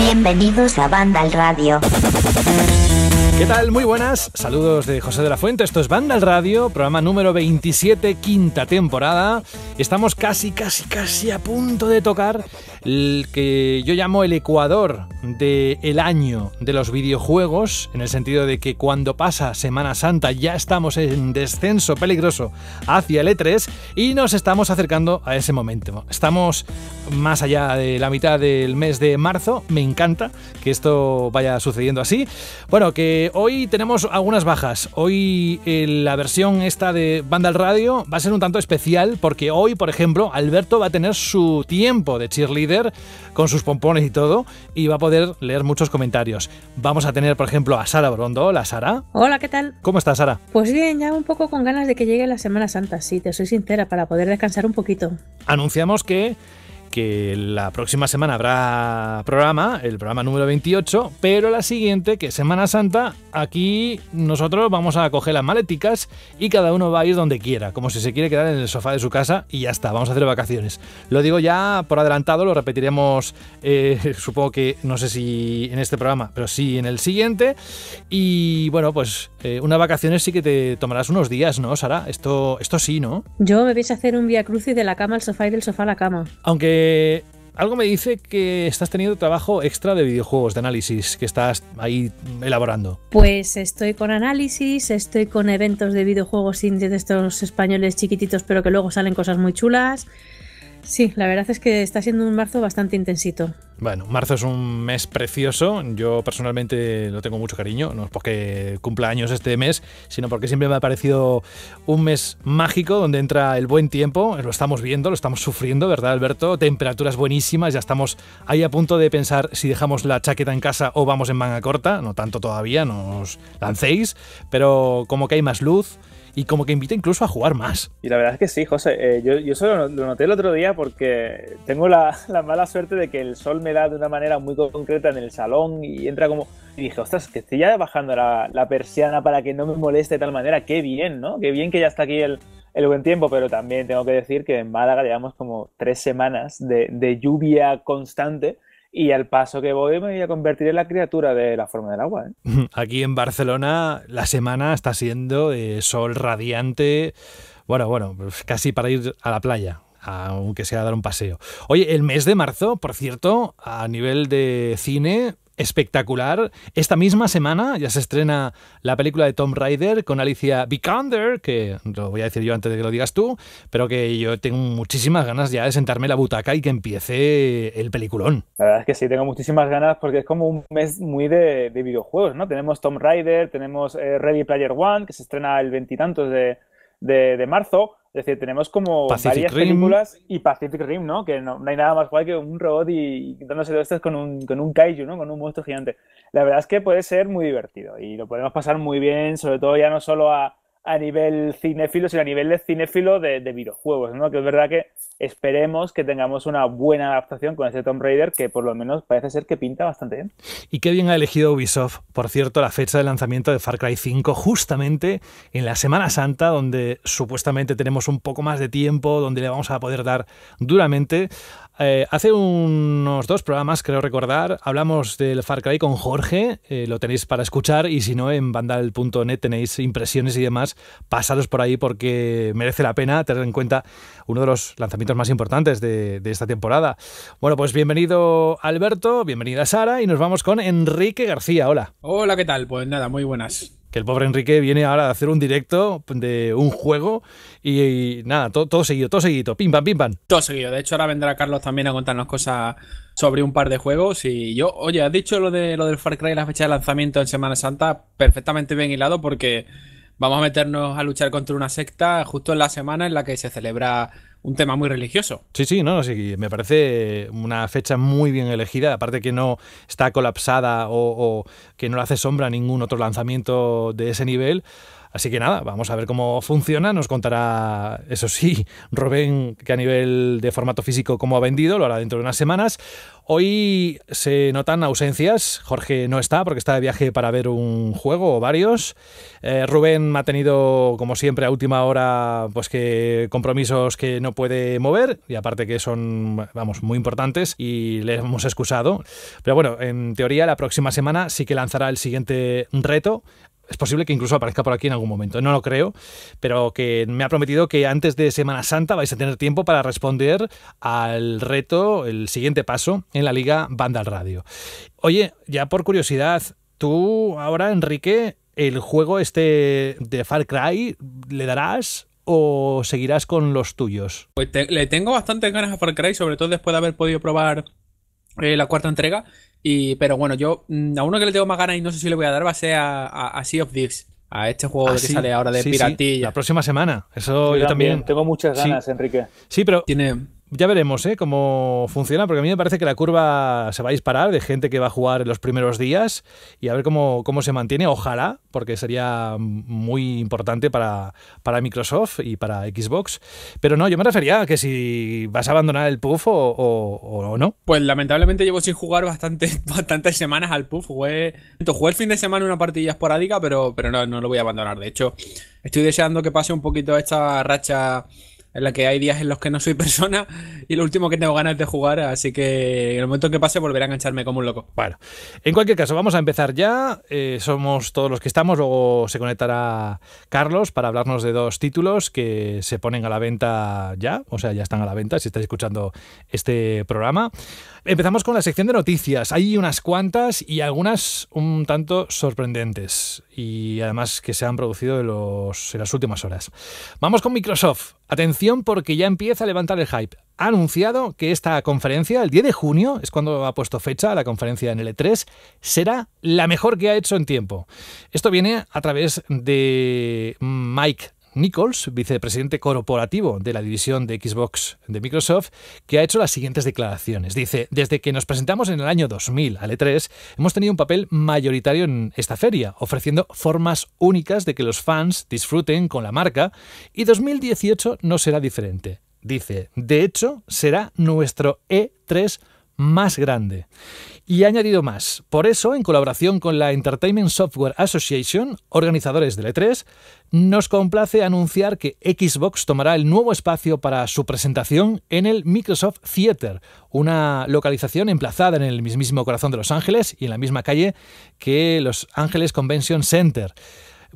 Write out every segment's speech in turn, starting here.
Bienvenidos a Banda al Radio. ¿Qué tal? Muy buenas. Saludos de José de la Fuente. Esto es Banda al Radio, programa número 27, quinta temporada. Estamos casi, casi, casi a punto de tocar el que yo llamo el Ecuador del el año de los videojuegos, en el sentido de que cuando pasa Semana Santa ya estamos en descenso peligroso hacia el E3 y nos estamos acercando a ese momento. Estamos más allá de la mitad del mes de marzo, me encanta que esto vaya sucediendo así. Bueno, que hoy tenemos algunas bajas. Hoy eh, la versión esta de Banda Radio va a ser un tanto especial porque hoy, por ejemplo, Alberto va a tener su tiempo de cheerleader con sus pompones y todo y va a poder leer muchos comentarios. Vamos a tener, por ejemplo, a Sara Brondo. Hola, Sara. Hola, ¿qué tal? ¿Cómo estás, Sara? Pues bien, ya un poco con ganas de que llegue la Semana Santa, sí, te soy sincera, para poder descansar un poquito. Anunciamos que que la próxima semana habrá programa, el programa número 28, pero la siguiente, que es Semana Santa, aquí nosotros vamos a coger las maleticas y cada uno va a ir donde quiera, como si se quiere quedar en el sofá de su casa y ya está, vamos a hacer vacaciones. Lo digo ya por adelantado, lo repetiremos, eh, supongo que no sé si en este programa, pero sí en el siguiente. Y bueno, pues eh, unas vacaciones sí que te tomarás unos días, ¿no, Sara? Esto, esto sí, ¿no? Yo me vais a hacer un vía crucis de la cama al sofá y del sofá a la cama. Aunque eh, algo me dice que estás teniendo trabajo extra de videojuegos, de análisis, que estás ahí elaborando. Pues estoy con análisis, estoy con eventos de videojuegos indie de estos españoles chiquititos, pero que luego salen cosas muy chulas. Sí, la verdad es que está siendo un marzo bastante intensito. Bueno, marzo es un mes precioso. Yo personalmente lo tengo mucho cariño. No es porque cumpla años este mes, sino porque siempre me ha parecido un mes mágico donde entra el buen tiempo. Lo estamos viendo, lo estamos sufriendo, ¿verdad, Alberto? Temperaturas buenísimas. Ya estamos ahí a punto de pensar si dejamos la chaqueta en casa o vamos en manga corta. No tanto todavía, nos lancéis. Pero como que hay más luz y como que invita incluso a jugar más. Y la verdad es que sí, José. Eh, yo, yo solo lo noté el otro día porque tengo la, mala suerte de que el sol me da de una manera muy concreta en el salón y entra como. Y dije, ostras, que estoy ya bajando la, persiana para que no me moleste de tal manera. Qué bien, ¿no? Qué bien que ya está aquí el, buen tiempo, pero también tengo que decir que en Málaga llevamos como tres semanas de, de lluvia constante y al paso que voy me voy a convertir en la criatura de la forma del agua. ¿eh? Aquí en Barcelona la semana está siendo sol radiante. Bueno, bueno, pues casi para ir a la playa, aunque sea dar un paseo. Oye, el mes de marzo, por cierto, a nivel de cine, espectacular. Esta misma semana ya se estrena la película de Tom Rider con Alicia Vikander, que lo voy a decir yo antes de que lo digas tú, pero que yo tengo muchísimas ganas ya de sentarme en la butaca y que empiece el peliculón. La verdad es que sí, tengo muchísimas ganas porque es como un mes muy de, videojuegos, ¿no? Tenemos Tom Rider tenemos eh, Ready Player One, que se estrena el veintitantos de, de marzo. Es decir, tenemos como varias películas y Pacific Rim, ¿no? Que no, hay nada más guay que un robot y, dándose de esto con un, con un kaiju, ¿no? Con un monstruo gigante. La verdad es que puede ser muy divertido y lo podemos pasar muy bien, sobre todo ya no solo a, a nivel cinéfilo, sino a nivel de cinéfilo de, videojuegos, ¿no? Que es verdad que esperemos que tengamos una buena adaptación con ese Tomb Raider que por lo menos parece ser que pinta bastante bien. Y qué bien ha elegido Ubisoft, por cierto, la fecha de lanzamiento de Far Cry 5 justamente en la Semana Santa, donde supuestamente tenemos un poco más de tiempo, donde le vamos a poder dar duramente eh, hace unos dos programas, creo recordar, hablamos del Far Cry con Jorge, eh, lo tenéis para escuchar y si no, en Vandal.net tenéis impresiones y demás, pasaros por ahí porque merece la pena tener en cuenta uno de los lanzamientos más importantes de, de esta temporada. Bueno, pues bienvenido Alberto, bienvenida Sara y nos vamos con Enrique García, hola. Hola, ¿qué tal? Pues nada, muy buenas el pobre Enrique viene ahora a hacer un directo de un juego y, nada, todo, seguido, todo seguido, pim pam, pim pam. Todo seguido. De hecho, ahora vendrá Carlos también a contarnos cosas sobre un par de juegos. Y yo, oye, has dicho lo, de, lo del Far Cry la fecha de lanzamiento en Semana Santa perfectamente bien hilado porque vamos a meternos a luchar contra una secta justo en la semana en la que se celebra un tema muy religioso. Sí, sí, no, me parece una fecha muy bien elegida, aparte que no está colapsada o, o que no le hace sombra a ningún otro lanzamiento de ese nivel. Así que nada, vamos a ver cómo funciona. Nos contará, eso sí, Rubén, que a nivel de formato físico cómo ha vendido, lo hará dentro de unas semanas. Hoy se notan ausencias. Jorge no está porque está de viaje para ver un juego o varios. Eh, Rubén ha tenido, como siempre, a última hora, pues que compromisos que no puede mover y aparte que son, vamos, muy importantes y le hemos excusado. Pero bueno, en teoría la próxima semana sí que lanzará el siguiente reto es posible que incluso aparezca por aquí en algún momento. No lo creo, pero que me ha prometido que antes de Semana Santa vais a tener tiempo para responder al reto, el siguiente paso en la Liga Vandal Radio. Oye, ya por curiosidad, tú ahora, Enrique, el juego este de Far Cry, ¿le darás o seguirás con los tuyos? Pues le tengo bastantes ganas a Far Cry, sobre todo después de haber podido probar eh, la cuarta entrega pero bueno, yo mm, a uno que le tengo más ganas y no sé si le voy a dar va a ser a, Sea of Thieves. A este juego ah, que sale ahora de piratilla. La próxima semana. Eso yo, también. Tengo muchas ganas, Enrique. Sí, pero. Tiene ya veremos ¿eh? cómo funciona, porque a mí me parece que la curva se va a disparar de gente que va a jugar en los primeros días y a ver cómo, cómo se mantiene. Ojalá, porque sería muy importante para, para Microsoft y para Xbox. Pero no, yo me refería a que si vas a abandonar el puff o, no. Pues lamentablemente llevo sin jugar bastante, bastantes semanas al puff. Jugué, jugué el fin de semana una partida esporádica, pero, pero no, no lo voy a abandonar. De hecho, estoy deseando que pase un poquito esta racha en la que hay días en los que no soy persona y lo último que tengo ganas es de jugar, así que en el momento que pase volveré a engancharme como un loco. Bueno, en cualquier caso, vamos a empezar ya. Eh, somos todos los que estamos, luego se conectará Carlos para hablarnos de dos títulos que se ponen a la venta ya, o sea, ya están a la venta si estáis escuchando este programa. Empezamos con la sección de noticias. Hay unas cuantas y algunas un tanto sorprendentes y además que se han producido en, las últimas horas. Vamos con Microsoft. Atención porque ya empieza a levantar el hype. Ha anunciado que esta conferencia, el 10 de junio, es cuando ha puesto fecha la conferencia en e 3 será la mejor que ha hecho en tiempo. Esto viene a través de Mike Nichols, vicepresidente corporativo de la división de Xbox de Microsoft, que ha hecho las siguientes declaraciones. Dice, desde que nos presentamos en el año 2000 al E3, hemos tenido un papel mayoritario en esta feria, ofreciendo formas únicas de que los fans disfruten con la marca, y 2018 no será diferente. Dice, de hecho, será nuestro E3 más grande. Y ha añadido más. Por eso, en colaboración con la Entertainment Software Association, organizadores de E3, nos complace anunciar que Xbox tomará el nuevo espacio para su presentación en el Microsoft Theater, una localización emplazada en el mismísimo corazón de Los Ángeles y en la misma calle que Los Ángeles Convention Center.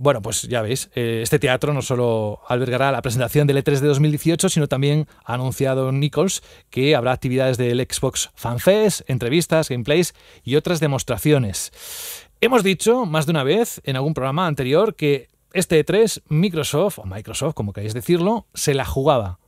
Bueno, pues ya veis, eh, este teatro no solo albergará la presentación del E3 de 2018, sino también ha anunciado Nichols que habrá actividades del Xbox Fan entrevistas, gameplays y otras demostraciones. Hemos dicho más de una vez en algún programa anterior que este E3 Microsoft, o Microsoft como queréis decirlo, se la jugaba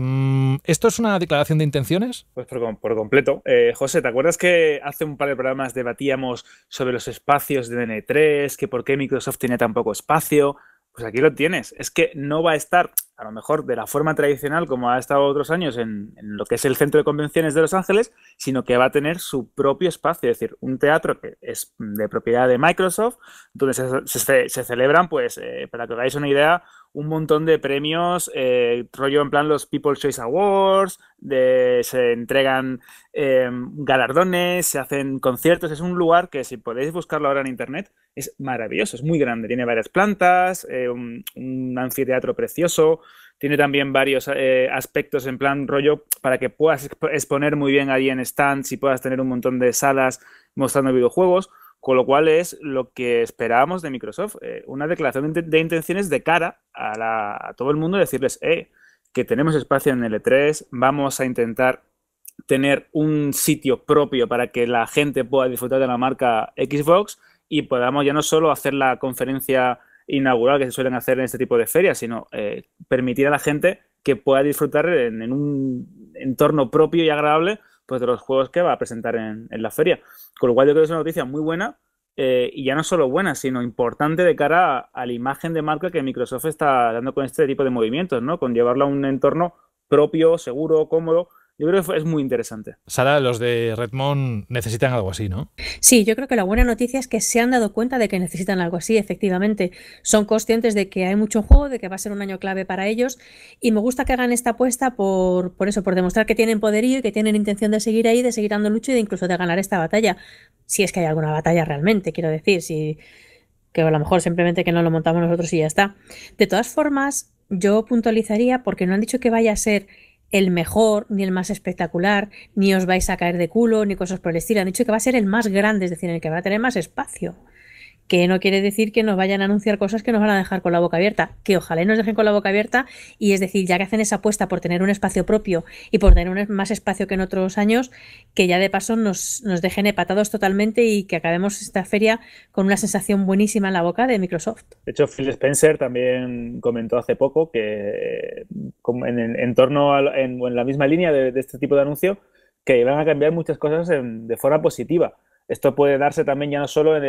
Mm, ¿Esto es una declaración de intenciones? Pues por, completo. Eh, José, ¿te acuerdas que hace un par de programas debatíamos sobre los espacios de N3, que por qué Microsoft tiene tan poco espacio? Pues aquí lo tienes. Es que no va a estar, a lo mejor, de la forma tradicional como ha estado otros años en, lo que es el Centro de Convenciones de Los Ángeles, sino que va a tener su propio espacio, es decir, un teatro que es de propiedad de Microsoft, donde se, celebran, pues, eh, para que os hagáis una idea, un montón de premios, eh, rollo en plan los People's Choice Awards, se entregan em, galardones, se hacen conciertos, es un lugar que si podéis buscarlo ahora en internet es maravilloso, es muy grande, tiene varias plantas, eh, un, un, anfiteatro precioso, tiene también varios eh, aspectos en plan rollo para que puedas exponer muy bien ahí en stands y puedas tener un montón de salas mostrando videojuegos. Con lo cual es lo que esperábamos de Microsoft, eh, una declaración de, intenciones de cara a, todo el mundo, decirles, eh, que tenemos espacio en L3, vamos a intentar tener un sitio propio para que la gente pueda disfrutar de la marca Xbox y podamos ya no solo hacer la conferencia inaugural que se suelen hacer en este tipo de ferias, sino eh, permitir a la gente que pueda disfrutar en un entorno propio y agradable pues, de los juegos que va a presentar en, la feria. Con lo cual yo creo que es una noticia muy buena eh, y ya no solo buena, sino importante de cara a, la imagen de marca que Microsoft está dando con este tipo de movimientos, ¿no? Con llevarlo a un entorno propio, seguro, cómodo, yo creo que es muy interesante. Sara, los de Redmond necesitan algo así, ¿no? Sí, yo creo que la buena noticia es que se han dado cuenta de que necesitan algo así, efectivamente. Son conscientes de que hay mucho juego, de que va a ser un año clave para ellos y me gusta que hagan esta apuesta por, por eso, por demostrar que tienen poderío y que tienen intención de seguir ahí, de seguir dando lucha y de incluso de ganar esta batalla. Si es que hay alguna batalla realmente, quiero decir, si que a lo mejor simplemente que no lo montamos nosotros y ya está. De todas formas, yo puntualizaría porque no han dicho que vaya a ser el mejor, ni el más espectacular, ni os vais a caer de culo, ni cosas por el estilo. Han dicho que va a ser el más grande, es decir, el que va a tener más espacio que no quiere decir que nos vayan a anunciar cosas que nos van a dejar con la boca abierta, que ojalá nos dejen con la boca abierta y es decir, ya que hacen esa apuesta por tener un espacio propio y por tener un, más espacio que en otros años, que ya de paso nos, nos dejen hepatados totalmente y que acabemos esta feria con una sensación buenísima en la boca de Microsoft. De hecho, Phil Spencer también comentó hace poco que en, torno en, la misma línea de, este tipo de anuncio, que van a cambiar muchas cosas de forma positiva. Esto puede darse también ya no solo en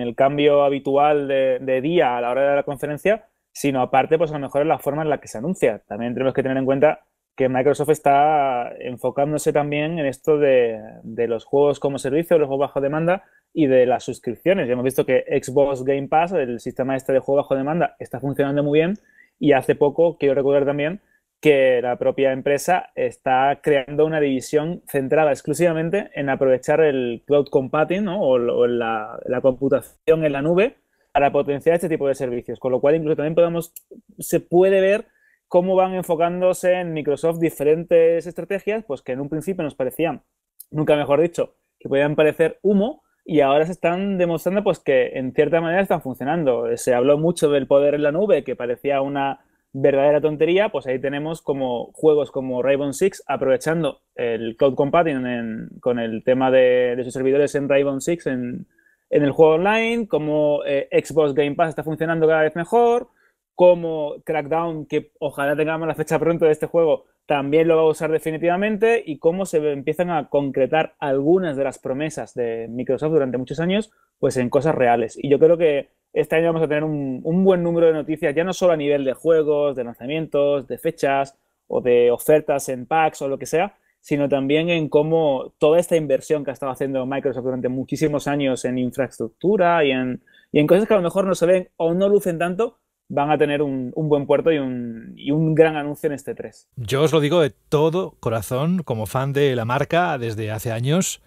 el, cambio habitual de, día a la hora de la conferencia, sino aparte, pues a lo mejor en la forma en la que se anuncia. También tenemos que tener en cuenta que Microsoft está enfocándose también en esto de, de los juegos como servicio, los juegos bajo demanda y de las suscripciones. Ya hemos visto que Xbox Game Pass, el sistema este de juego bajo demanda, está funcionando muy bien y hace poco, quiero recordar también, que la propia empresa está creando una división centrada exclusivamente en aprovechar el cloud computing o, la, la, computación en la nube para potenciar este tipo de servicios. Con lo cual, incluso también podemos, se puede ver cómo van enfocándose en Microsoft diferentes estrategias, pues que en un principio nos parecían, nunca mejor dicho, que podían parecer humo, y ahora se están demostrando pues que en cierta manera están funcionando. Se habló mucho del poder en la nube, que parecía una verdadera tontería, pues ahí tenemos como juegos como Rainbow Six aprovechando el cloud compatible con el tema de, sus servidores en Rainbow Six en, el juego online, como eh, Xbox Game Pass está funcionando cada vez mejor, como Crackdown, que ojalá tengamos la fecha pronto de este juego, también lo va a usar definitivamente y cómo se empiezan a concretar algunas de las promesas de Microsoft durante muchos años, pues en cosas reales. Y yo creo que este año vamos a tener un, buen número de noticias, ya no solo a nivel de juegos, de lanzamientos, de fechas o de ofertas en packs o lo que sea, sino también en cómo toda esta inversión que ha estado haciendo Microsoft durante muchísimos años en infraestructura y en, cosas que a lo mejor no se ven o no lucen tanto, van a tener un, buen puerto y un, gran anuncio en este 3. Yo os lo digo de todo corazón, como fan de la marca desde hace años,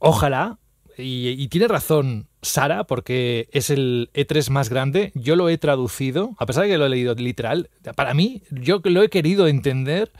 ojalá, y tiene razón Sara, porque es el E3 más grande. Yo lo he traducido, a pesar de que lo he leído literal, para mí, yo lo he querido entender,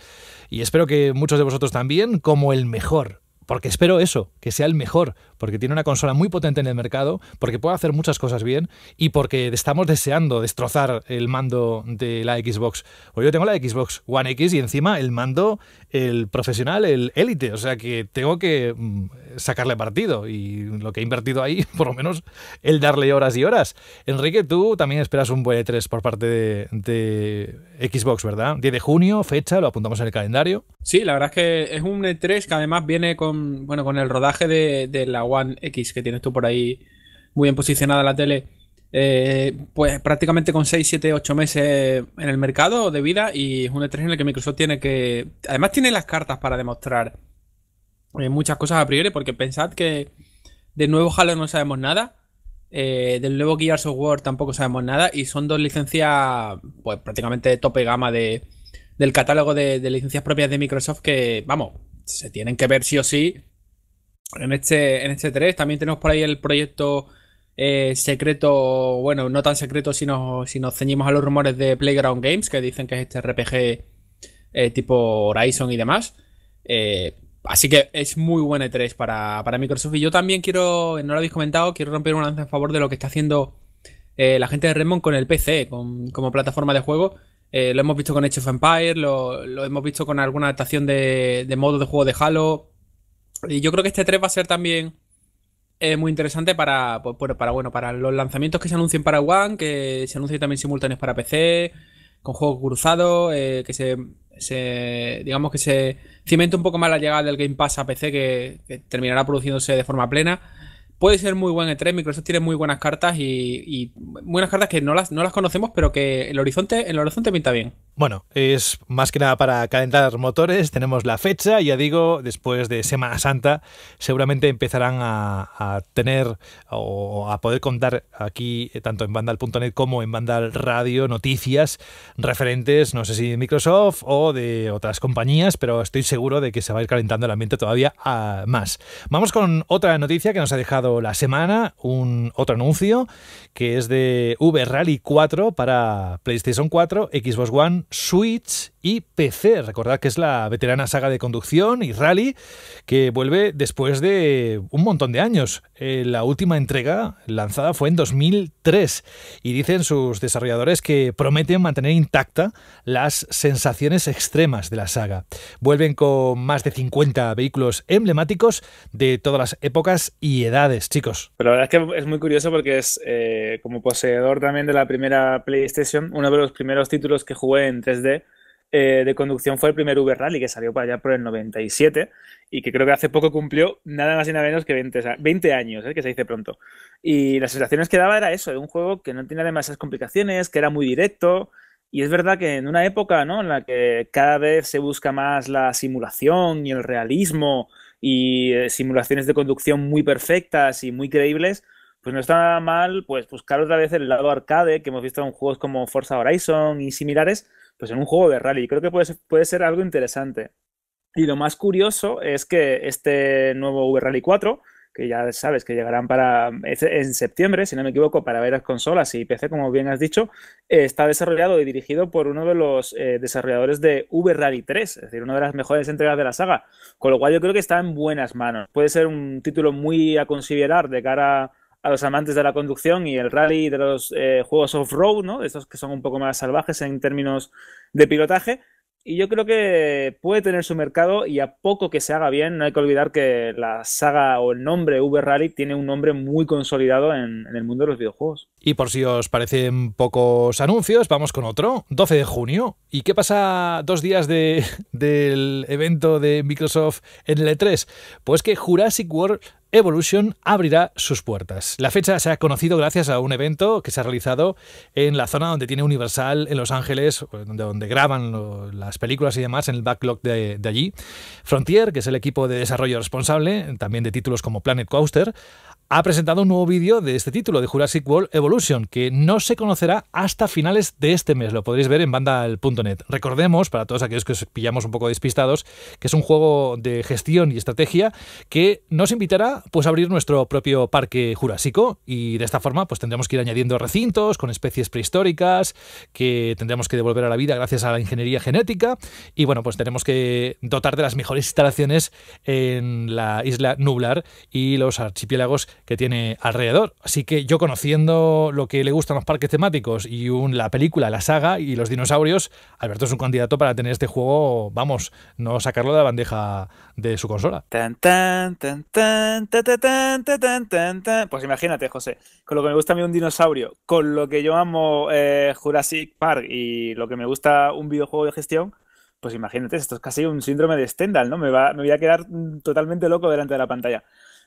y espero que muchos de vosotros también, como el mejor. Porque espero eso, que sea el mejor, porque tiene una consola muy potente en el mercado, porque puede hacer muchas cosas bien y porque estamos deseando destrozar el mando de la Xbox. porque yo tengo la Xbox One X y encima el mando el profesional, el élite. O sea que tengo que mm, sacarle partido y lo que he invertido ahí, por lo menos, el darle horas y horas. Enrique, tú también esperas un buen E3 por parte de, Xbox, ¿verdad? 10 de junio, fecha, lo apuntamos en el calendario. Sí, la verdad es que es un E3 que además viene con, bueno, con el rodaje de, de la One X que tienes tú por ahí muy bien posicionada la tele eh, pues prácticamente con 6, 7, 8 meses en el mercado de vida y es un E3 en el que Microsoft tiene que... Además tiene las cartas para demostrar eh, muchas cosas a priori porque pensad que de nuevo Halo no sabemos nada, eh, del nuevo Gears of War tampoco sabemos nada y son dos licencias pues prácticamente tope gama de, del catálogo de, licencias propias de Microsoft que, vamos, se tienen que ver sí o sí en este, en este 3. También tenemos por ahí el proyecto eh, secreto, bueno, no tan secreto si nos, si nos ceñimos a los rumores de Playground Games, que dicen que es este RPG eh, tipo Horizon y demás. Eh, así que es muy buen E3 para, Microsoft. Y yo también quiero, no lo habéis comentado, quiero romper un lance en favor de lo que está haciendo la gente de Redmond con el PC, como plataforma de juego. lo hemos visto con Age of Empire, lo, hemos visto con alguna adaptación de, de modo de juego de Halo. Y yo creo que este 3 va a ser también es muy interesante para, pues, para, bueno, para los lanzamientos que se anuncien para One, que se anuncien también simultáneos para PC, con juegos cruzados, eh, que se, digamos que se cimente un poco más la llegada del Game Pass a PC, que, terminará produciéndose de forma plena. Puede ser muy buen E3, Microsoft tiene muy buenas cartas y, y buenas cartas que no las, no las conocemos, pero que el horizonte, el horizonte pinta bien. Bueno, es más que nada para calentar motores, tenemos la fecha, ya digo, después de Semana Santa seguramente empezarán a, tener o a poder contar aquí, eh, tanto en Vandal.net como en Vandal radio, noticias referentes, no sé si de Microsoft o de otras compañías, pero estoy seguro de que se va a ir calentando el ambiente todavía ah, más. Vamos con otra noticia que nos ha dejado la semana, un otro anuncio, que es de V Rally 4 para PlayStation 4, Xbox One, Sweet y PC. Recordad que es la veterana saga de conducción y rally que vuelve después de un montón de años. Eh, la última entrega lanzada fue en 2003 y dicen sus desarrolladores que prometen mantener intacta las sensaciones extremas de la saga. Vuelven con más de 50 vehículos emblemáticos de todas las épocas y edades, chicos. Pero la verdad es que es muy curioso porque es eh, como poseedor también de la primera PlayStation, uno de los primeros títulos que jugué en 3D eh, de conducción fue el primer Uber Rally que salió para allá por el 97 y que creo que hace poco cumplió nada más y nada menos que 20, años, ¿eh? que se dice pronto. Y las sensaciones que daba era eso, un juego que no tenía demasiadas complicaciones, que era muy directo. Y es verdad que en una época ¿no? en la que cada vez se busca más la simulación y el realismo y eh, simulaciones de conducción muy perfectas y muy creíbles, pues no está nada mal pues buscar otra vez el lado arcade que hemos visto en juegos como Forza Horizon y similares, pues en un juego de rally. Creo que puede ser, puede ser algo interesante. Y lo más curioso es que este nuevo V-Rally 4, que ya sabes que llegarán para en septiembre, si no me equivoco, para varias consolas y PC, como bien has dicho, eh, está desarrollado y dirigido por uno de los eh, desarrolladores de V-Rally 3, es decir, una de las mejores entregas de la saga, con lo cual yo creo que está en buenas manos. Puede ser un título muy a considerar de cara a los amantes de la conducción y el rally de los eh, juegos off-road, ¿no? Estos que son un poco más salvajes en términos de pilotaje. Y yo creo que puede tener su mercado y a poco que se haga bien, no hay que olvidar que la saga o el nombre V Rally tiene un nombre muy consolidado en, el mundo de los videojuegos. Y por si os parecen pocos anuncios, vamos con otro, 12 de junio. ¿Y qué pasa dos días del evento de Microsoft en el E3? Pues que Jurassic World Evolution abrirá sus puertas. La fecha se ha conocido gracias a un evento que se ha realizado en la zona donde tiene Universal, en Los Ángeles, donde, graban las películas y demás, en el backlog de allí. Frontier, que es el equipo de desarrollo responsable, también de títulos como Planet Coaster, ha presentado un nuevo vídeo de este título, de Jurassic World Evolution, que no se conocerá hasta finales de este mes. Lo podréis ver en bandal.net. Recordemos, para todos aquellos que os pillamos un poco despistados, que es un juego de gestión y estrategia que nos invitará pues, a abrir nuestro propio parque jurásico y de esta forma pues, tendremos que ir añadiendo recintos con especies prehistóricas que tendremos que devolver a la vida gracias a la ingeniería genética y bueno, pues tenemos que dotar de las mejores instalaciones en la isla Nublar y los archipiélagos que tiene alrededor. Así que yo conociendo lo que le gustan los parques temáticos y la película, la saga y los dinosaurios, Alberto es un candidato para tener este juego, vamos, no sacarlo de la bandeja de su consola. Pues imagínate, José, con lo que me gusta a mí un dinosaurio, con lo que yo amo eh, Jurassic Park y lo que me gusta un videojuego de gestión, pues imagínate, esto es casi un síndrome de Stendhal, ¿no? Me, va, me voy a quedar mm, totalmente loco delante de la pantalla.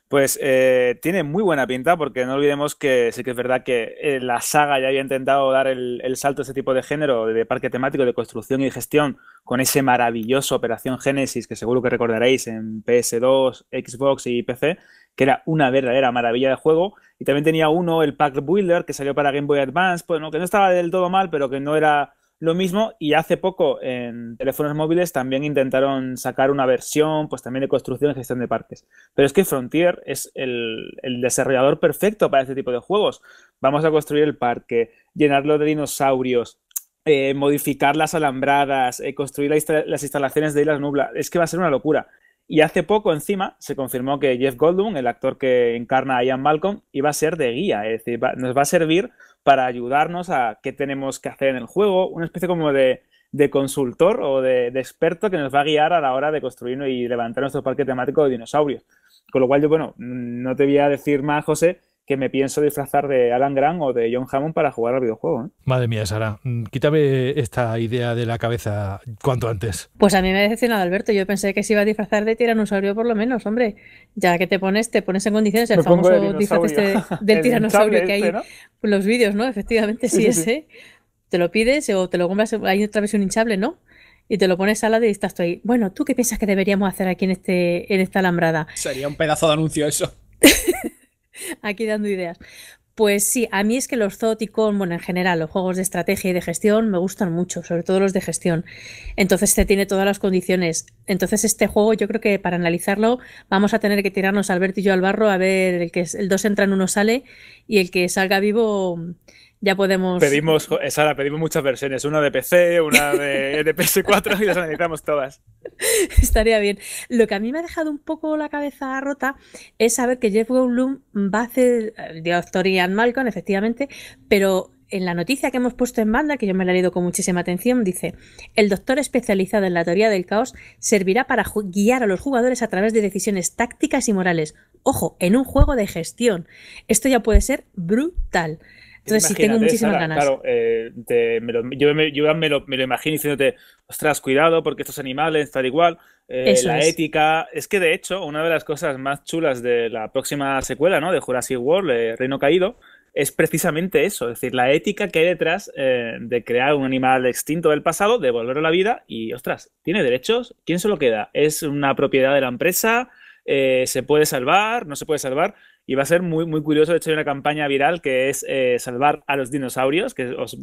Pues eh, tiene muy buena pinta porque no olvidemos que sí que es verdad que eh, la saga ya había intentado dar el, salto a ese tipo de género de parque temático, de construcción y gestión con ese maravilloso Operación Génesis que seguro que recordaréis en PS2, Xbox y PC, que era una verdadera maravilla de juego. Y también tenía uno, el Pack Builder, que salió para Game Boy Advance, bueno, pues, que no estaba del todo mal, pero que no era lo mismo y hace poco en teléfonos móviles también intentaron sacar una versión pues también de construcción y gestión de parques. Pero es que Frontier es el, desarrollador perfecto para este tipo de juegos. Vamos a construir el parque, llenarlo de dinosaurios, eh, modificar las alambradas, eh, construir las instalaciones de Islas nublas. Es que va a ser una locura. Y hace poco encima se confirmó que Jeff Goldblum, el actor que encarna a Ian Malcolm, iba a ser de guía, es decir, nos va a servir para ayudarnos a qué tenemos que hacer en el juego, una especie como de, de consultor o de, de, experto que nos va a guiar a la hora de construir y levantar nuestro parque temático de dinosaurios. Con lo cual yo, bueno, no te voy a decir más, José, que me pienso disfrazar de Alan Grant o de John Hammond para jugar al videojuego. ¿eh? Madre mía, Sara, mm, quítame esta idea de la cabeza cuanto antes. Pues a mí me ha decepcionado, Alberto. Yo pensé que se iba a disfrazar de tiranosaurio, por lo menos, hombre. Ya que te pones, te pones en condiciones el famoso disfraz este del tiranosaurio que hay este, los vídeos, ¿no? Efectivamente, sí, ese. Te lo pides o te lo compras, hay otra un hinchable, ¿no? y te lo pones la de y estás tú ahí. Bueno, ¿tú qué piensas que deberíamos hacer aquí en, este, en esta alambrada? Sería un pedazo de anuncio eso. aquí dando ideas. Pues sí, a mí es que los con, bueno, en general, los juegos de estrategia y de gestión me gustan mucho, sobre todo los de gestión. Entonces se este tiene todas las condiciones. Entonces este juego yo creo que para analizarlo vamos a tener que tirarnos Alberto y yo al barro a ver el que el 2 entra en uno sale y el que salga vivo ya podemos. Pedimos, eh, Sara, pedimos muchas versiones, una de PC, una de, PS4 y las analizamos todas. Estaría bien. Lo que a mí me ha dejado un poco la cabeza rota es saber que Jeff Goldblum va a hacer de eh, Doctor Ian Malcolm, efectivamente, pero en la noticia que hemos puesto en banda, que yo me la he leído con muchísima atención, dice, el doctor especializado en la teoría del caos servirá para guiar a los jugadores a través de decisiones tácticas y morales. Ojo, en un juego de gestión. Esto ya puede ser brutal. Entonces, sí, tengo muchísimas ganas. Claro, eh, yo, me, lo, imagino diciéndote, ostras, cuidado, porque estos animales, tal igual, eh, la ética. Es que, de hecho, una de las cosas más chulas de la próxima secuela, ¿no? De Jurassic World, eh, Reino Caído, es precisamente eso, es decir, la ética que hay detrás eh, de crear un animal extinto del pasado, devolverlo a la vida y, ostras, ¿tiene derechos? ¿Quién se lo queda? ¿Es una propiedad de la empresa? se puede salvar? Y va a ser muy, muy curioso. De hecho, hay una campaña viral que es eh, salvar a los dinosaurios, que os,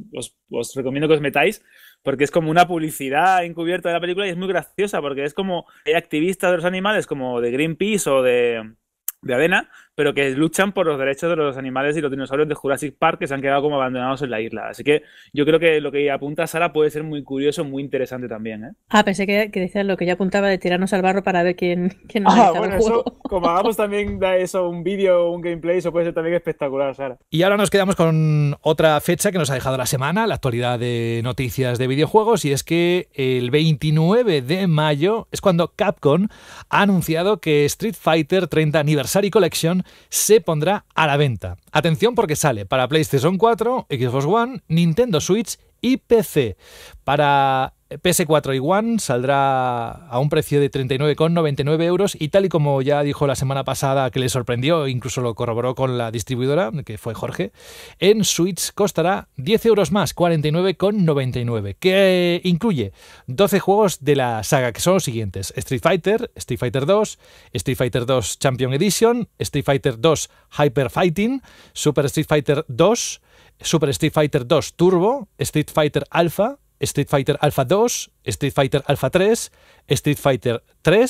os, recomiendo que os metáis, porque es como una publicidad encubierta de la película y es muy graciosa, porque es como hay activistas de los animales, como de Greenpeace o de, de Adena, pero que luchan por los derechos de los animales y los dinosaurios de Jurassic Park que se han quedado como abandonados en la isla. Así que yo creo que lo que apunta Sara puede ser muy curioso, muy interesante también. ¿eh? Ah, pensé que, que decías lo que yo apuntaba de tirarnos al barro para ver quién, quién nos ah, bueno, juego. Eso, como hagamos también da eso, un vídeo, un gameplay, eso puede ser también espectacular, Sara. Y ahora nos quedamos con otra fecha que nos ha dejado la semana, la actualidad de noticias de videojuegos, y es que el 29 de mayo es cuando Capcom ha anunciado que Street Fighter 30 Anniversary Collection se pondrá a la venta. Atención porque sale para PlayStation 4, Xbox One, Nintendo Switch y PC. Para PS4 y One saldrá a un precio de 39,99 euros y tal y como ya dijo la semana pasada que le sorprendió, incluso lo corroboró con la distribuidora, que fue Jorge, en Switch costará 10 euros más, 49,99, que incluye 12 juegos de la saga, que son los siguientes, Street Fighter, Street Fighter 2, Street Fighter 2 Champion Edition, Street Fighter 2 Hyper Fighting, Super Street Fighter 2, Super Street Fighter 2 Turbo, Street Fighter Alpha, Street Fighter Alpha 2, Street Fighter Alpha 3, Street Fighter 3,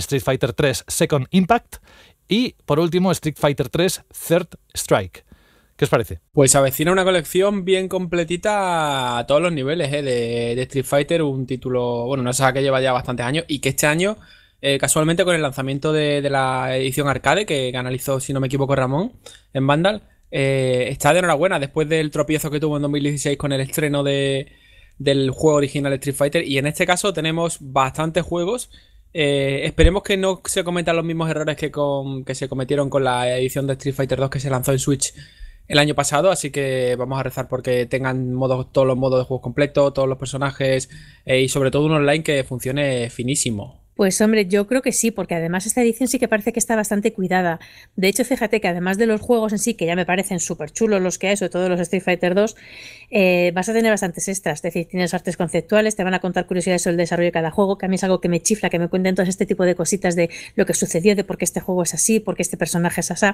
Street Fighter 3 Second Impact y por último Street Fighter 3 Third Strike. ¿Qué os parece? Pues avecina una colección bien completita a todos los niveles ¿eh? de, Street Fighter, un título, bueno, una saga que lleva ya bastantes años y que este año, eh, casualmente con el lanzamiento de, la edición arcade que analizó, si no me equivoco, Ramón en Vandal, eh, está de enhorabuena después del tropiezo que tuvo en 2016 con el estreno de, del juego original Street Fighter. Y en este caso tenemos bastantes juegos. Eh, esperemos que no se cometan los mismos errores que, que se cometieron con la edición de Street Fighter 2 que se lanzó en Switch el año pasado, así que vamos a rezar porque tengan modos, todos los modos de juego completos, todos los personajes eh, y sobre todo un online que funcione finísimo. Pues hombre, yo creo que sí, porque además esta edición sí que parece que está bastante cuidada. De hecho, fíjate que además de los juegos en sí, que ya me parecen súper chulos los que hay, sobre todo los Street Fighter 2, eh, vas a tener bastantes extras. Es decir, tienes artes conceptuales, te van a contar curiosidades sobre el desarrollo de cada juego, que a mí es algo que me chifla, que me cuenten todo este tipo de cositas de lo que sucedió, de por qué este juego es así, por qué este personaje es así.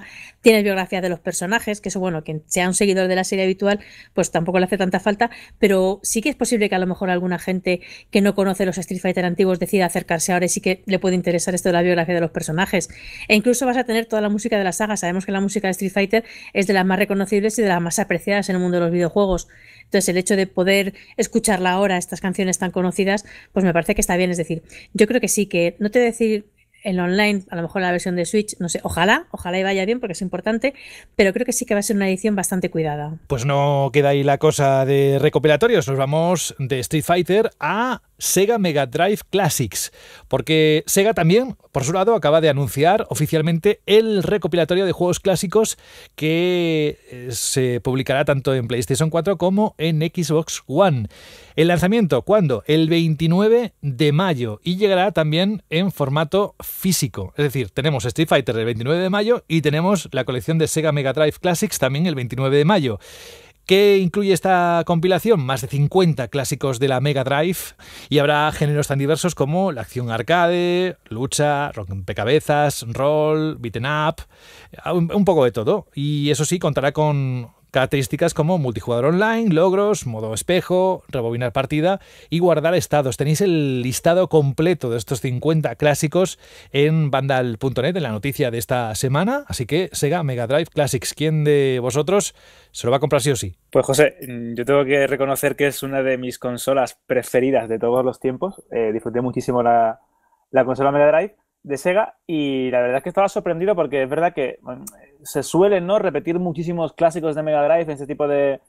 Tienes biografía de los personajes, que eso, bueno, quien sea un seguidor de la serie habitual, pues tampoco le hace tanta falta, pero sí que es posible que a lo mejor alguna gente que no conoce los Street Fighter antiguos decida acercarse ahora sí que le puede interesar esto de la biografía de los personajes. E incluso vas a tener toda la música de la saga. Sabemos que la música de Street Fighter es de las más reconocibles y de las más apreciadas en el mundo de los videojuegos. Entonces, el hecho de poder escucharla ahora, estas canciones tan conocidas, pues me parece que está bien. Es decir, yo creo que sí, que no te decir el online, a lo mejor la versión de Switch, no sé, ojalá, ojalá y vaya bien porque es importante, pero creo que sí que va a ser una edición bastante cuidada. Pues no queda ahí la cosa de recopilatorios, nos vamos de Street Fighter a Sega Mega Drive Classics, porque Sega también, por su lado, acaba de anunciar oficialmente el recopilatorio de juegos clásicos que eh, se publicará tanto en PlayStation 4 como en Xbox One. El lanzamiento, ¿cuándo? El 29 de mayo y llegará también en formato físico. Es decir, tenemos Street Fighter el 29 de mayo y tenemos la colección de Sega Mega Drive Classics también el 29 de mayo. ¿Qué incluye esta compilación? Más de 50 clásicos de la Mega Drive y habrá géneros tan diversos como la acción arcade, lucha, rompecabezas, roll, beaten up, un poco de todo. Y eso sí, contará con Características como multijugador online, logros, modo espejo, rebobinar partida y guardar estados. Tenéis el listado completo de estos 50 clásicos en vandal.net, en la noticia de esta semana. Así que Sega Mega Drive Classics, ¿quién de vosotros se lo va a comprar sí o sí? Pues José, yo tengo que reconocer que es una de mis consolas preferidas de todos los tiempos. Eh, disfruté muchísimo la, la consola Mega Drive de Sega y la verdad es que estaba sorprendido porque es verdad que se suelen ¿no? repetir muchísimos clásicos de Mega Drive en este tipo de,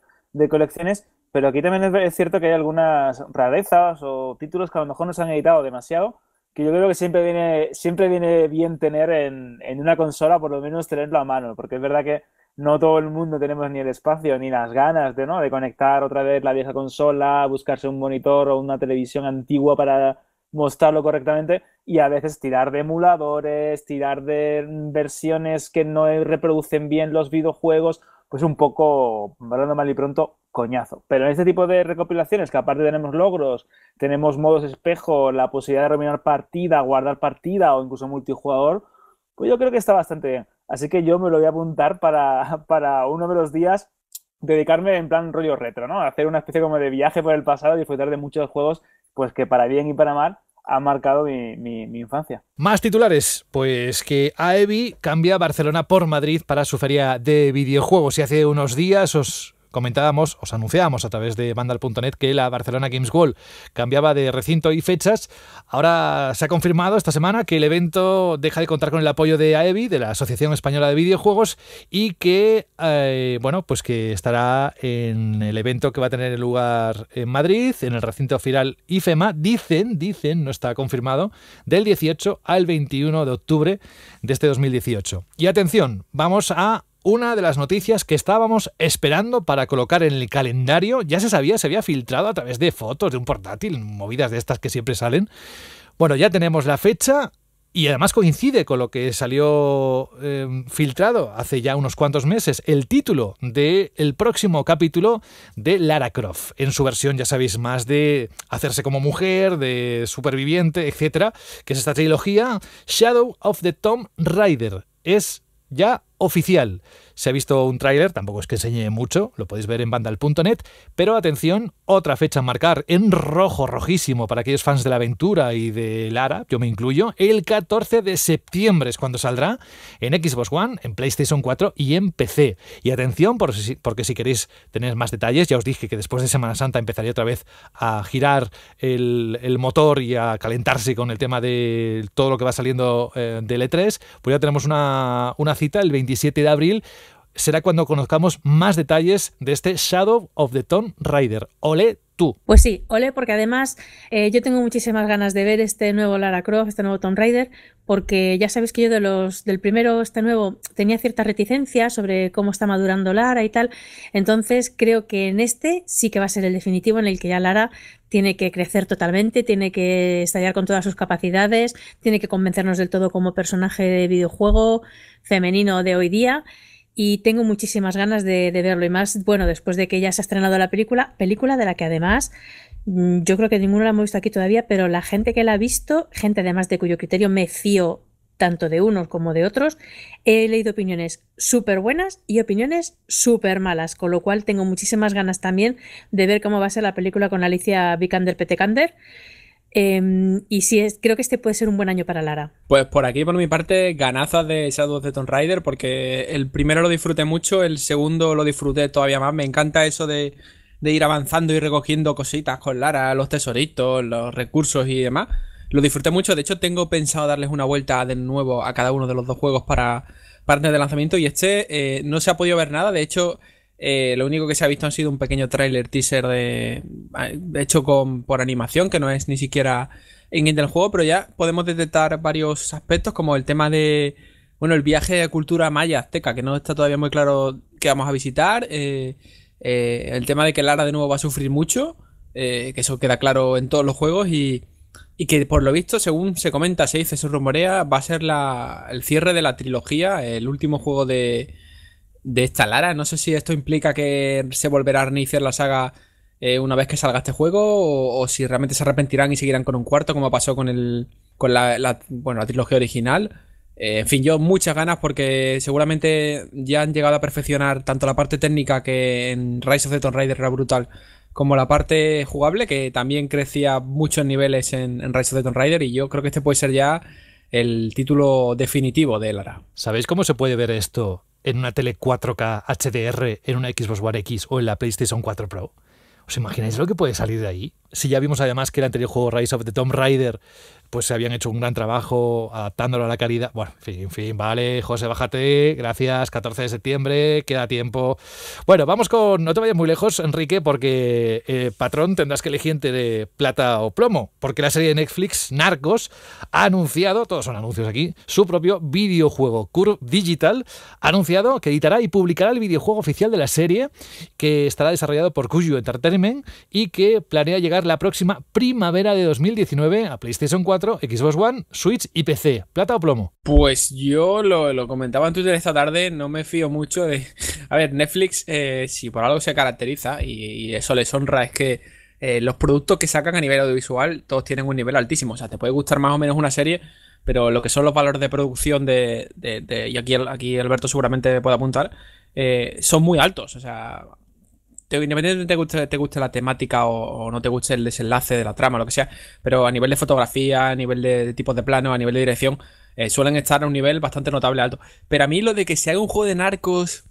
colecciones, pero aquí también es cierto que hay algunas rarezas o títulos que a lo mejor no se han editado demasiado, que yo creo que siempre viene, siempre viene bien tener en, en una consola, por lo menos tenerlo a mano, porque es verdad que no todo el mundo tenemos ni el espacio ni las ganas de, ¿no? de conectar otra vez la vieja consola, buscarse un monitor o una televisión antigua para mostrarlo correctamente y a veces tirar de emuladores, tirar de versiones que no reproducen bien los videojuegos, pues un poco, hablando mal y pronto, coñazo. Pero en este tipo de recopilaciones, que aparte tenemos logros, tenemos modos espejo, la posibilidad de reunir partida, guardar partida o incluso multijugador, pues yo creo que está bastante bien. Así que yo me lo voy a apuntar para, uno de los días dedicarme en plan rollo retro, ¿no? hacer una especie como de viaje por el pasado, y disfrutar de muchos juegos, pues que para bien y para mal ha marcado mi, infancia. Más titulares. Pues que AEBI cambia Barcelona por Madrid para su feria de videojuegos. Y hace unos días os comentábamos, os anunciábamos a través de Vandal.net que la Barcelona Games World cambiaba de recinto y fechas. Ahora se ha confirmado esta semana que el evento deja de contar con el apoyo de AEVI, de la Asociación Española de Videojuegos, y que, eh, bueno, pues que estará en el evento que va a tener lugar en Madrid, en el recinto final IFEMA, dicen, dicen, no está confirmado, del 18 al 21 de octubre de este 2018. Y atención, vamos a una de las noticias que estábamos esperando para colocar en el calendario. Ya se sabía, se había filtrado a través de fotos de un portátil, movidas de estas que siempre salen. Bueno, ya tenemos la fecha y además coincide con lo que salió eh, filtrado hace ya unos cuantos meses, el título del próximo capítulo de Lara Croft, en su versión, ya sabéis, más de hacerse como mujer, de superviviente, etcétera, que es esta trilogía, Shadow of the Tomb Raider. Es ya oficial. Se ha visto un tráiler, tampoco es que enseñe mucho, lo podéis ver en vandal.net, pero atención, otra fecha a marcar en rojo, rojísimo, para aquellos fans de la aventura y de Lara, yo me incluyo, el 14 de septiembre es cuando saldrá en Xbox One, en PlayStation 4 y en PC. Y atención, porque si queréis tener más detalles, ya os dije que después de Semana Santa empezaría otra vez a girar el, motor y a calentarse con el tema de todo lo que va saliendo eh, del E3, pues ya tenemos una, una cita el 20 27 de abril será cuando conozcamos más detalles de este Shadow of the Tomb Raider. Ole pues sí, ole, porque además eh, yo tengo muchísimas ganas de ver este nuevo Lara Croft, este nuevo Tomb Raider, porque ya sabéis que yo de los, del primero, este nuevo, tenía cierta reticencia sobre cómo está madurando Lara y tal. Entonces creo que en este sí que va a ser el definitivo en el que ya Lara tiene que crecer totalmente, tiene que estallar con todas sus capacidades, tiene que convencernos del todo como personaje de videojuego femenino de hoy día y tengo muchísimas ganas de, verlo. Y más, bueno, después de que ya se ha estrenado la película, película de la que además mm, yo creo que ninguno la hemos visto aquí todavía, pero la gente que la ha visto, gente además de cuyo criterio me fío tanto de unos como de otros, he leído opiniones súper buenas y opiniones súper malas, con lo cual tengo muchísimas ganas también de ver cómo va a ser la película con Alicia Vikander Petecander. Em, y sí, es, creo que este puede ser un buen año para Lara. Pues por aquí, por mi parte, ganazas de Shadow of the Tomb Raider, porque el primero lo disfruté mucho, el segundo lo disfruté todavía más. Me encanta eso de, ir avanzando y recogiendo cositas con Lara, los tesoritos, los recursos y demás. Lo disfruté mucho, de hecho tengo pensado darles una vuelta de nuevo a cada uno de los dos juegos para parte de lanzamiento y este eh, no se ha podido ver nada, de hecho eh, lo único que se ha visto han sido un pequeño tráiler teaser de, ah, hecho por animación, que no es ni siquiera en el juego, pero ya podemos detectar varios aspectos, como el tema de, bueno, el viaje de cultura maya azteca, que no está todavía muy claro qué vamos a visitar, eh, eh, el tema de que Lara de nuevo va a sufrir mucho, que eso queda claro en todos los juegos y... que por lo visto, según se comenta, se dice, se rumorea, va a ser la, el cierre de la trilogía, el último juego de, de esta Lara. No sé si esto implica que se volverá a reiniciar la saga eh, una vez que salga este juego o, si realmente se arrepentirán y seguirán con un cuarto como pasó con, el, con la, bueno, la trilogía original. Eh, en fin, yo muchas ganas porque seguramente ya han llegado a perfeccionar tanto la parte técnica que en Rise of the Tomb Raider era brutal como la parte jugable que también crecía muchos niveles en, en Rise of the Tomb Raider y yo creo que este puede ser ya el título definitivo de Lara. ¿Sabéis cómo se puede ver esto en una tele 4K HDR, en una Xbox One X o en la PlayStation 4 Pro. ¿Os imagináis lo que puede salir de ahí? Si ya vimos además que el anterior juego Rise of the Tomb Raider pues se habían hecho un gran trabajo adaptándolo a la calidad. Bueno, en fin, en fin, vale, José, bájate, gracias, 14 de septiembre, queda tiempo. Bueno, vamos con, no te vayas muy lejos, Enrique, porque eh, patrón tendrás que elegir entre plata o plomo, porque la serie de Netflix, Narcos, ha anunciado, todos son anuncios aquí, su propio videojuego. Curve Digital ha anunciado que editará y publicará el videojuego oficial de la serie, que estará desarrollado por Cuyo Entertainment y que planea llegar la próxima primavera de 2019 a PlayStation 4 Xbox One, Switch y PC. ¿Plata o plomo? Pues yo lo, comentaba en Twitter esta tarde, no me fío mucho de... A ver, Netflix, eh, si por algo se caracteriza, y, eso les honra, es que eh, los productos que sacan a nivel audiovisual todos tienen un nivel altísimo. O sea, te puede gustar más o menos una serie, pero lo que son los valores de producción de... y aquí, aquí Alberto seguramente puede apuntar, eh, son muy altos. O sea, independientemente de te, te guste, la temática o, no te guste el desenlace de la trama, lo que sea, pero a nivel de fotografía, a nivel de, tipos de plano, a nivel de dirección, eh, suelen estar a un nivel bastante notable alto. Pero a mí lo de que sea un juego de narcos,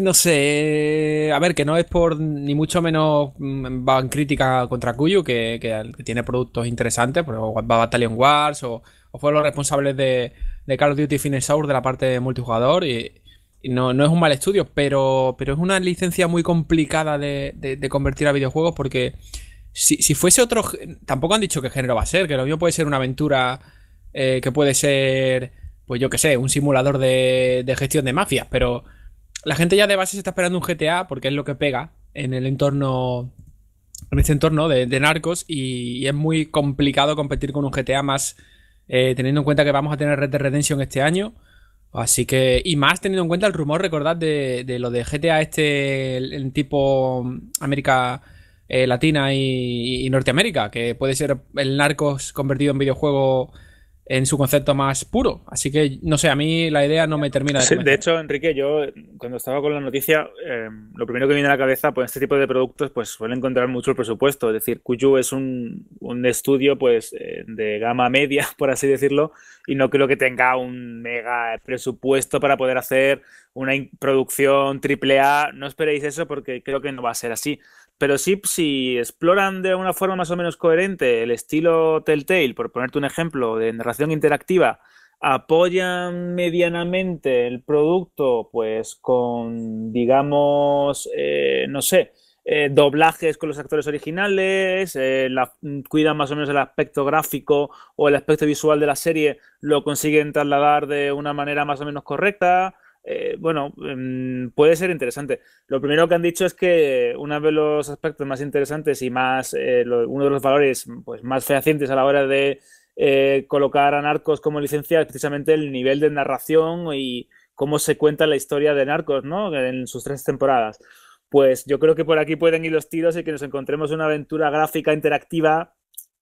no sé, eh, a ver, que no es por ni mucho menos mm, van crítica contra Cuyo, que, tiene productos interesantes, pero va Battalion Wars o, o fue los responsables de, Call of Duty Saur de la parte de multijugador y no, no es un mal estudio, pero, pero es una licencia muy complicada de, convertir a videojuegos porque si, fuese otro... Tampoco han dicho qué género va a ser, que lo mío puede ser una aventura eh, que puede ser, pues yo qué sé, un simulador de, de gestión de mafias, pero la gente ya de base se está esperando un GTA porque es lo que pega en el entorno en este entorno de, narcos y, es muy complicado competir con un GTA más eh, teniendo en cuenta que vamos a tener Red Dead Redemption este año Así que, y más teniendo en cuenta el rumor, recordad, de, lo de GTA este, el, tipo mm, América eh, Latina y, Norteamérica, que puede ser el Narcos convertido en videojuego en su concepto más puro. Así que, no sé, a mí la idea no me termina de... de hecho, Enrique, yo cuando estaba con la noticia, em, lo primero que viene a la cabeza, pues este tipo de productos pues suele encontrar mucho el presupuesto. Es decir, Cuyu es un, un estudio pues eh, de gama media, por así decirlo, y no creo que tenga un mega presupuesto para poder hacer una producción triple A. No esperéis eso porque creo que no va a ser así. Pero sí, si exploran de una forma más o menos coherente el estilo Telltale, por ponerte un ejemplo, de narración interactiva, apoyan medianamente el producto, pues con, digamos, eh, no sé, eh, doblajes con los actores originales, eh, cuidan más o menos el aspecto gráfico o el aspecto visual de la serie, lo consiguen trasladar de una manera más o menos correcta. Eh, bueno, em, puede ser interesante. Lo primero que han dicho es que uno de los aspectos más interesantes y más eh, uno de los valores pues, más fehacientes a la hora de eh, colocar a Narcos como licencia es precisamente el nivel de narración y cómo se cuenta la historia de Narcos, ¿no? En sus tres temporadas. Pues yo creo que por aquí pueden ir los tiros y que nos encontremos una aventura gráfica interactiva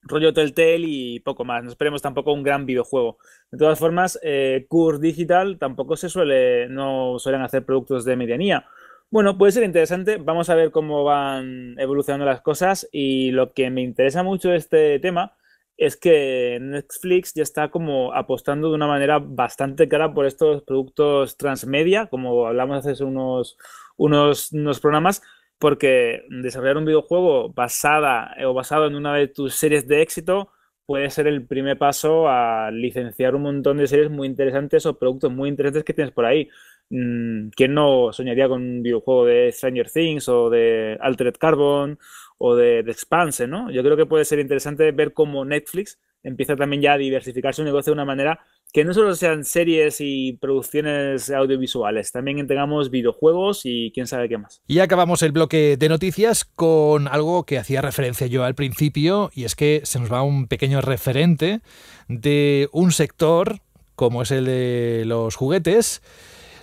rollo Telltale y poco más. No esperemos tampoco un gran videojuego. De todas formas, eh, Curve Digital tampoco se suele, no suelen hacer productos de medianía. Bueno, puede ser interesante. Vamos a ver cómo van evolucionando las cosas. Y lo que me interesa mucho de este tema es que Netflix ya está como apostando de una manera bastante cara por estos productos transmedia, como hablamos hace unos, unos, unos programas, porque desarrollar un videojuego basada eh, o basado en una de tus series de éxito puede ser el primer paso a licenciar un montón de series muy interesantes o productos muy interesantes que tienes por ahí. Mm, ¿Quién no soñaría con un videojuego de Stranger Things o de Altered Carbon o de, Expanse, no? Yo creo que puede ser interesante ver cómo Netflix empieza también ya a diversificar su negocio de una manera que no solo sean series y producciones audiovisuales, también tengamos videojuegos y quién sabe qué más. Y acabamos el bloque de noticias con algo que hacía referencia yo al principio, y es que se nos va un pequeño referente de un sector como es el de los juguetes.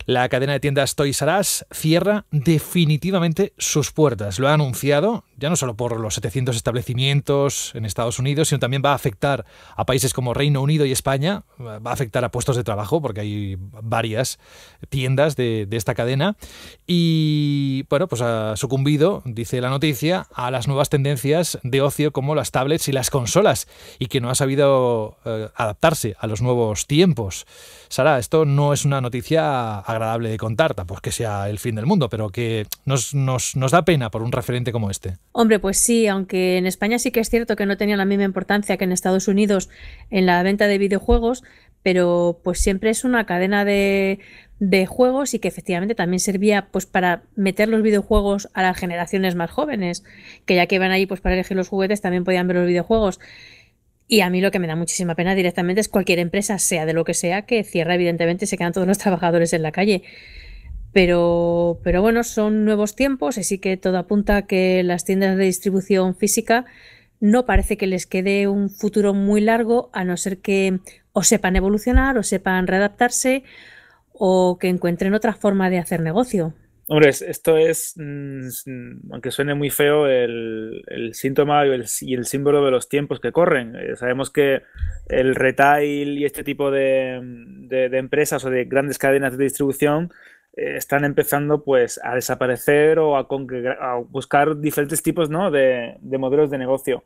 La cadena de tiendas Toys R Us cierra definitivamente sus puertas. Lo ha anunciado, ya no solo por los 700 establecimientos en Estados Unidos, sino también va a afectar a países como Reino Unido y España, va a afectar a puestos de trabajo, porque hay varias tiendas de, esta cadena. Y bueno, pues ha sucumbido, dice la noticia, a las nuevas tendencias de ocio como las tablets y las consolas, y que no ha sabido eh, adaptarse a los nuevos tiempos. Sara, esto no es una noticia agradable de contar, tampoco que sea el fin del mundo, pero que nos da pena por un referente como este. Hombre, pues sí, aunque en España sí que es cierto que no tenía la misma importancia que en Estados Unidos en la venta de videojuegos, pero pues siempre es una cadena de, juegos y que efectivamente también servía pues para meter los videojuegos a las generaciones más jóvenes, que ya que iban allí pues para elegir los juguetes también podían ver los videojuegos. Y a mí lo que me da muchísima pena directamente es cualquier empresa, sea de lo que sea, que cierra evidentemente y se quedan todos los trabajadores en la calle. Pero, pero bueno, son nuevos tiempos, Y sí que todo apunta a que las tiendas de distribución física no parece que les quede un futuro muy largo, a no ser que o sepan evolucionar, o sepan readaptarse, o que encuentren otra forma de hacer negocio. Hombre, esto es, mm, aunque suene muy feo, el, síntoma y el, símbolo de los tiempos que corren. Eh, sabemos que el retail y este tipo de, empresas o de grandes cadenas de distribución eh, están empezando pues a desaparecer o a, buscar diferentes tipos ¿no? de, modelos de negocio.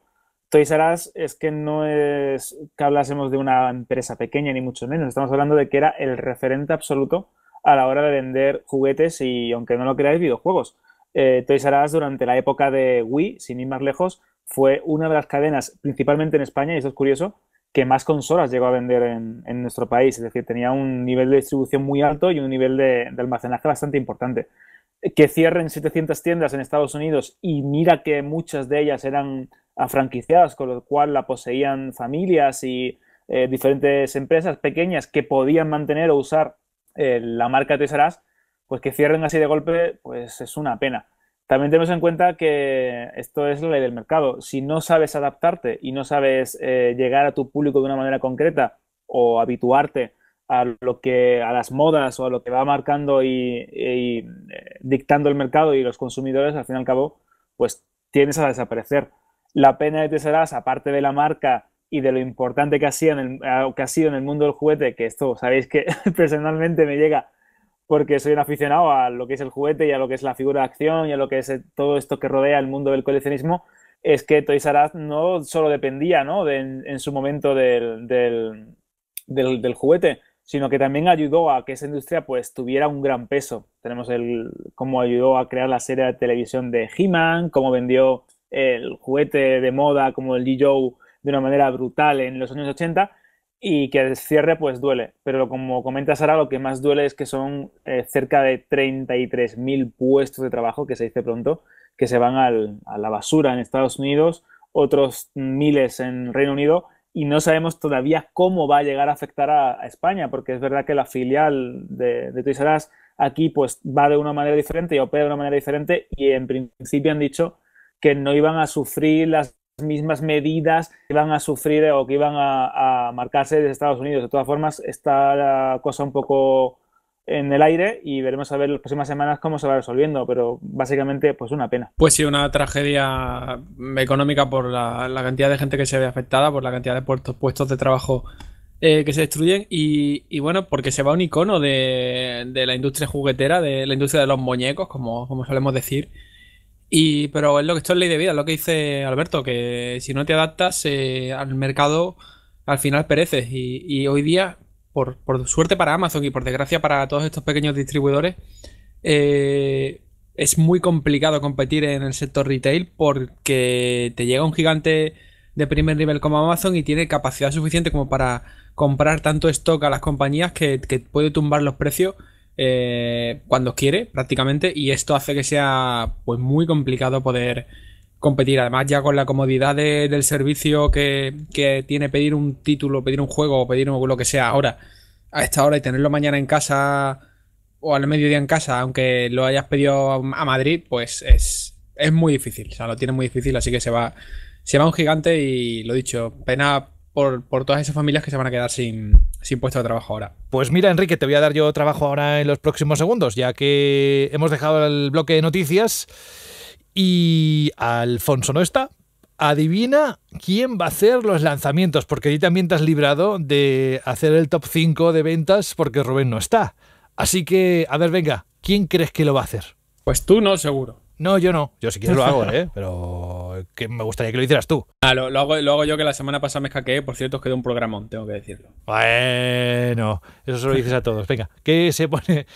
Toys R Us es que no es que hablásemos de una empresa pequeña ni mucho menos, estamos hablando de que era el referente absoluto a la hora de vender juguetes y, aunque no lo creáis, videojuegos. Eh, Toys R Us durante la época de Wii, sin ir más lejos, fue una de las cadenas, principalmente en España, y eso es curioso, que más consolas llegó a vender en, nuestro país. Es decir, tenía un nivel de distribución muy alto y un nivel de, almacenaje bastante importante. Que cierren 700 tiendas en Estados Unidos y mira que muchas de ellas eran afranquiciadas, con lo cual la poseían familias y eh, diferentes empresas pequeñas que podían mantener o usar eh, la marca Tesaras, pues que cierren así de golpe, pues es una pena. También tenemos en cuenta que esto es la ley del mercado. Si no sabes adaptarte y no sabes eh, llegar a tu público de una manera concreta o habituarte a lo que a las modas o a lo que va marcando y, eh, dictando el mercado y los consumidores, al fin y al cabo, pues tienes a desaparecer. La pena de te serás, aparte de la marca y de lo importante que ha en que ha sido en el mundo del juguete, que esto sabéis que personalmente me llega porque soy un aficionado a lo que es el juguete y a lo que es la figura de acción y a lo que es eh, todo esto que rodea el mundo del coleccionismo, es que Toy R no solo dependía ¿no? en, su momento del, del, juguete, sino que también ayudó a que esa industria pues tuviera un gran peso. Tenemos el cómo ayudó a crear la serie de televisión de He-Man, cómo vendió el juguete de moda como el G-Joe de una manera brutal en los años 80 y que el cierre pues duele. Pero como comentas ahora, lo que más duele es que son eh, cerca de 33.000 puestos de trabajo, que se dice pronto, que se van al, a la basura en Estados Unidos, otros miles en Reino Unido y no sabemos todavía cómo va a llegar a afectar a, España, porque es verdad que la filial de, de Us aquí pues va de una manera diferente y opera de una manera diferente y en principio han dicho que no iban a sufrir las mismas medidas que van a sufrir o que iban a, marcarse desde Estados Unidos. De todas formas, está la cosa un poco en el aire y veremos a ver las próximas semanas cómo se va resolviendo, pero básicamente pues una pena. Pues sí, una tragedia económica por la, cantidad de gente que se ve afectada, por la cantidad de puestos de trabajo eh, que se destruyen y, bueno, porque se va un icono de, la industria juguetera, de la industria de los muñecos, como, como solemos decir, y, pero es lo que esto es ley de vida, lo que dice Alberto, que si no te adaptas eh, al mercado, al final pereces. Y, hoy día, por, suerte para Amazon y por desgracia para todos estos pequeños distribuidores, eh, es muy complicado competir en el sector retail porque te llega un gigante de primer nivel como Amazon y tiene capacidad suficiente como para comprar tanto stock a las compañías que puede tumbar los precios eh, cuando quiere prácticamente y esto hace que sea pues muy complicado poder competir además ya con la comodidad del servicio que, tiene pedir un título pedir un juego o pedir lo que sea ahora a esta hora y tenerlo mañana en casa o al mediodía en casa aunque lo hayas pedido a Madrid pues es, muy difícil o sea lo tiene muy difícil así que se va se va un gigante y lo dicho pena por todas esas familias que se van a quedar sin sin puesto de trabajo ahora. Pues mira, Enrique, te voy a dar yo trabajo ahora en los próximos segundos, ya que hemos dejado el bloque de noticias y Alfonso no está. Adivina quién va a hacer los lanzamientos, porque ahí también te has librado de hacer el top 5 de ventas porque Rubén no está. Así que, a ver, venga, ¿quién crees que lo va a hacer? Pues tú no, seguro. No, yo no. Yo si quieres lo hago, ¿eh? Pero me gustaría que lo hicieras tú. Ah, lo, hago, yo que la semana pasada me escaqueé. Por cierto, os quedó un programón, tengo que decirlo. Bueno, eso se lo dices a todos. Venga, ¿qué se pone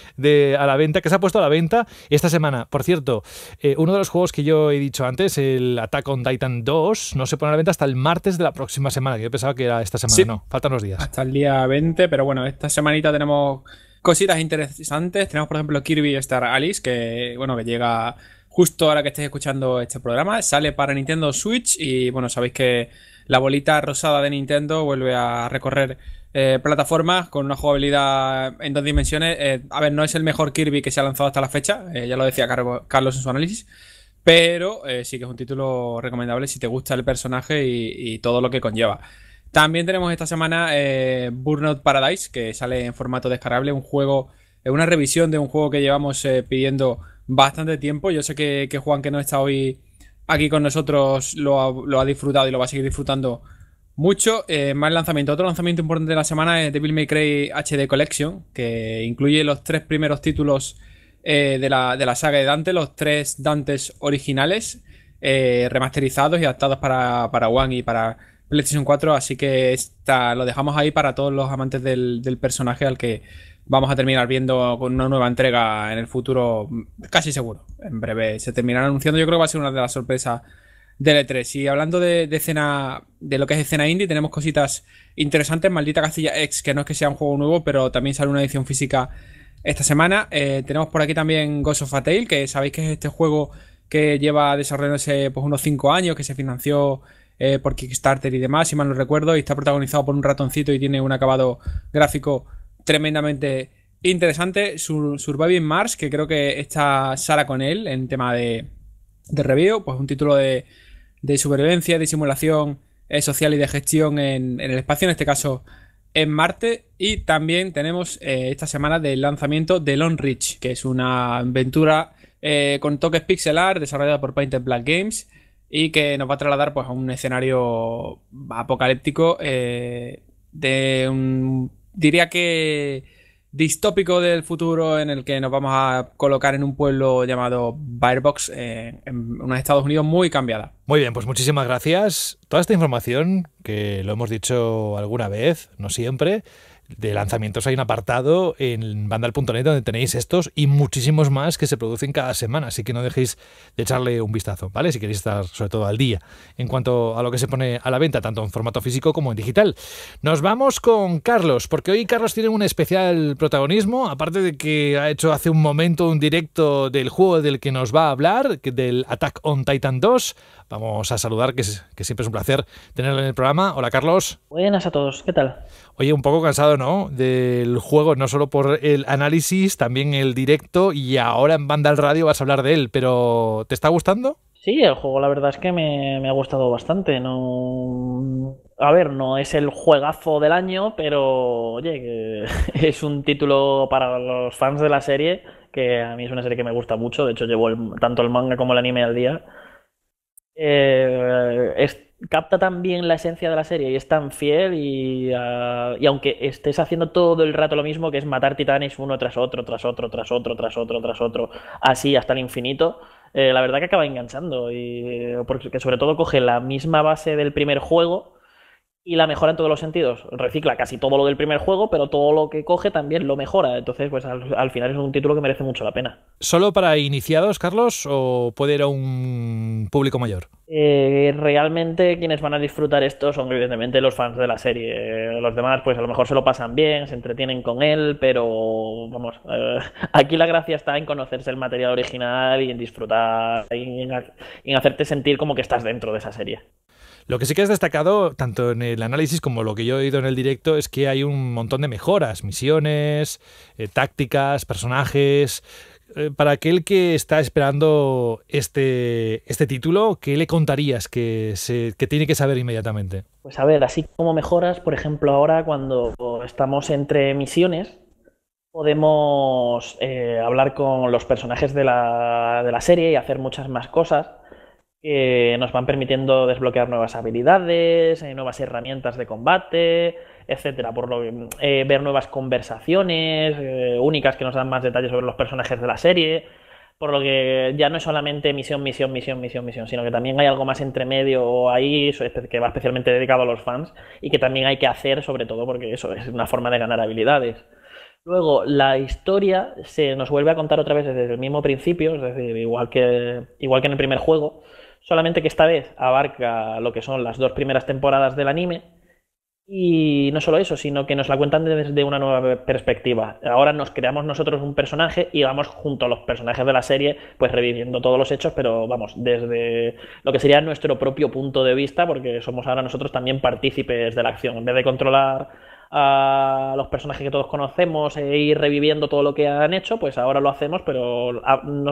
a la venta? ¿Qué se ha puesto a la venta esta semana? Por cierto, eh, uno de los juegos que yo he dicho antes, el Attack on Titan 2, no se pone a la venta hasta el martes de la próxima semana. Que yo pensaba que era esta semana. No, faltan los días. Hasta el día 20, pero bueno, esta semanita tenemos cositas interesantes. Tenemos, por ejemplo, Kirby Star Alice, que, bueno, que llega justo ahora que estéis escuchando este programa. Sale para Nintendo Switch y bueno, sabéis que la bolita rosada de Nintendo vuelve a recorrer eh, plataformas con una jugabilidad en dos dimensiones. Eh, a ver, no es el mejor Kirby que se ha lanzado hasta la fecha, eh, ya lo decía Carlos en su análisis. Pero sí que es un título recomendable si te gusta el personaje y, todo lo que conlleva. También tenemos esta semana Burnout Paradise, que sale en formato descargable, un juego, una revisión de un juego que llevamos pidiendo bastante tiempo. Yo sé que, Juan, que no está hoy aquí con nosotros, lo ha, disfrutado y lo va a seguir disfrutando mucho. Eh, más lanzamiento. Otro lanzamiento importante de la semana es Devil May Cry HD Collection, que incluye los tres primeros títulos eh, de, la, saga de Dante, los tres Dantes originales, eh, remasterizados y adaptados para, para One y para PlayStation 4. Así que lo dejamos ahí para todos los amantes del personaje al que vamos a terminar viendo con una nueva entrega en el futuro, casi seguro. En breve se terminará anunciando. Yo creo que va a ser una de las sorpresas del E3. Y hablando de, escena, de lo que es escena indie, tenemos cositas interesantes. Maldita Castilla X, que no es que sea un juego nuevo, pero también sale una edición física esta semana. Eh, tenemos por aquí también Ghost of a Tale, que sabéis que es este juego que lleva desarrollándose pues, unos 5 años, que se financió eh, por Kickstarter y demás, si mal no recuerdo, y está protagonizado por un ratoncito y tiene un acabado gráfico tremendamente interesante. Surviving Mars, que creo que está Sara con él en tema de, de review, pues un título de, supervivencia, de simulación eh, social y de gestión en, el espacio, en este caso en Marte. Y también tenemos eh, esta semana del lanzamiento de Long Reach, que es una aventura eh, con toques pixelar desarrollada por Painted Black Games y que nos va a trasladar pues, a un escenario apocalíptico de un diría que distópico del futuro en el que nos vamos a colocar en un pueblo llamado Firebox, eh, en unos Estados Unidos muy cambiada. Muy bien, pues muchísimas gracias. Toda esta información, que lo hemos dicho alguna vez, no siempre, de lanzamientos hay un apartado en Vandal.net donde tenéis estos y muchísimos más que se producen cada semana, así que no dejéis de echarle un vistazo, ¿vale? Si queréis estar sobre todo al día en cuanto a lo que se pone a la venta, tanto en formato físico como en digital. Nos vamos con Carlos, porque hoy Carlos tiene un especial protagonismo, aparte de que ha hecho hace un momento un directo del juego del que nos va a hablar, del Attack on Titan 2. Vamos a saludar, que, es, que siempre es un placer tenerlo en el programa. Hola Carlos. Buenas a todos, ¿qué tal? Oye, un poco cansado, ¿no? Del juego, no solo por el análisis, también el directo y ahora en banda al radio vas a hablar de él, pero ¿te está gustando? Sí, el juego la verdad es que me, ha gustado bastante. No, a ver, no es el juegazo del año, pero oye, es un título para los fans de la serie, que a mí es una serie que me gusta mucho, de hecho llevo tanto el manga como el anime al día, eh, capta tan bien la esencia de la serie y es tan fiel ah, y, aunque estés haciendo todo el rato lo mismo, que es matar titanes uno tras otro, tras otro, tras otro, tras otro, tras otro, así hasta el infinito, eh, la verdad que acaba enganchando y eh, porque sobre todo coge la misma base del primer juego y la mejora en todos los sentidos. Recicla casi todo lo del primer juego, pero todo lo que coge también lo mejora. Entonces, pues al, final es un título que merece mucho la pena. ¿Solo para iniciados, Carlos, o puede ir a un público mayor? Eh, realmente quienes van a disfrutar esto son evidentemente los fans de la serie. Los demás, pues a lo mejor se lo pasan bien, se entretienen con él, pero vamos, eh, aquí la gracia está en conocerse el material original y en disfrutar y en hacerte sentir como que estás dentro de esa serie. Lo que sí que has destacado, tanto en el análisis como lo que yo he oído en el directo, es que hay un montón de mejoras, misiones, eh, tácticas, personajes, eh, para aquel que está esperando este, este título, ¿qué le contarías que, se, que tiene que saber inmediatamente? Pues a ver, así como mejoras, por ejemplo, ahora cuando estamos entre misiones, podemos eh, hablar con los personajes de la, de la serie y hacer muchas más cosas que eh, nos van permitiendo desbloquear nuevas habilidades, eh, nuevas herramientas de combate, etcétera, por lo, eh, ver nuevas conversaciones eh, únicas que nos dan más detalles sobre los personajes de la serie, por lo que ya no es solamente misión, misión, misión, misión, misión, sino que también hay algo más entre medio ahí que va especialmente dedicado a los fans y que también hay que hacer sobre todo porque eso es una forma de ganar habilidades. Luego, la historia se nos vuelve a contar otra vez desde el mismo principio, es decir, igual que, igual que en el primer juego, solamente que esta vez abarca lo que son las dos primeras temporadas del anime. Y no solo eso, sino que nos la cuentan desde una nueva perspectiva. Ahora nos creamos nosotros un personaje y vamos junto a los personajes de la serie, pues reviviendo todos los hechos, pero vamos, desde lo que sería nuestro propio punto de vista, porque somos ahora nosotros también partícipes de la acción. En vez de controlar a los personajes que todos conocemos e ir reviviendo todo lo que han hecho, pues ahora lo hacemos, pero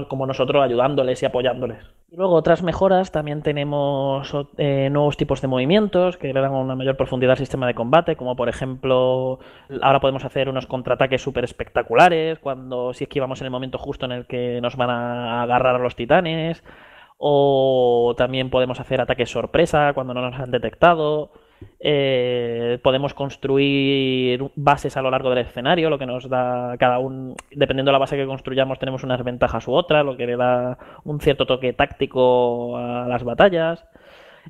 como nosotros ayudándoles y apoyándoles. luego otras mejoras, también tenemos eh, nuevos tipos de movimientos que le dan una mayor profundidad al sistema de combate, como por ejemplo, ahora podemos hacer unos contraataques súper espectaculares, cuando si esquivamos en el momento justo en el que nos van a agarrar a los titanes, o también podemos hacer ataques sorpresa cuando no nos han detectado eh, podemos construir bases a lo largo del escenario, lo que nos da cada uno, dependiendo de la base que construyamos, tenemos unas ventajas u otras, lo que le da un cierto toque táctico a las batallas.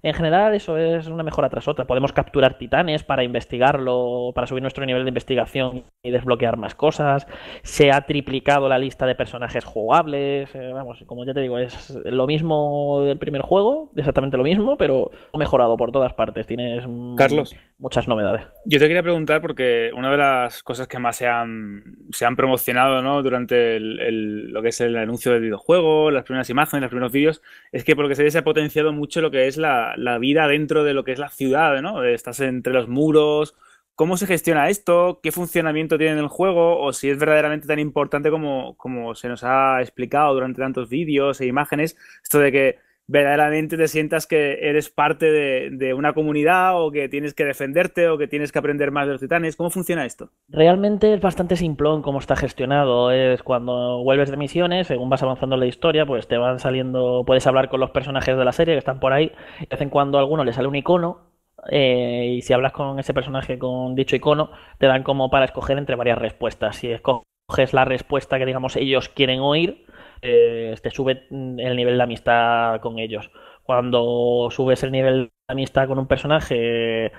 En general, eso es una mejora tras otra. Podemos capturar titanes para investigarlo, para subir nuestro nivel de investigación y desbloquear más cosas. Se ha triplicado la lista de personajes jugables. Eh, vamos, como ya te digo, es lo mismo del primer juego, exactamente lo mismo, pero mejorado por todas partes. Tienes muchas novedades. Yo te quería preguntar porque una de las cosas que más se han, se han promocionado ¿no? durante lo que es el anuncio del videojuego, las primeras imágenes, los primeros vídeos, es que por lo que se ve se ha potenciado mucho lo que es la, la, vida dentro de lo que es la ciudad, ¿no? Estás entre los muros. ¿Cómo se gestiona esto? ¿Qué funcionamiento tiene el juego? ¿O si es verdaderamente tan importante como, como se nos ha explicado durante tantos vídeos e imágenes? Esto de que verdaderamente te sientas que eres parte de, una comunidad o que tienes que defenderte o que tienes que aprender más de los titanes. ¿Cómo funciona esto? Realmente es bastante simplón cómo está gestionado. Es cuando vuelves de misiones, según vas avanzando en la historia, pues te van saliendo, puedes hablar con los personajes de la serie que están por ahí. De vez en cuando a alguno le sale un icono. Eh, y si hablas con ese personaje con dicho icono, te dan como para escoger entre varias respuestas. Si escoges la respuesta que digamos ellos quieren oír, eh, te sube el nivel de amistad con ellos. Cuando subes el nivel de amistad con un personaje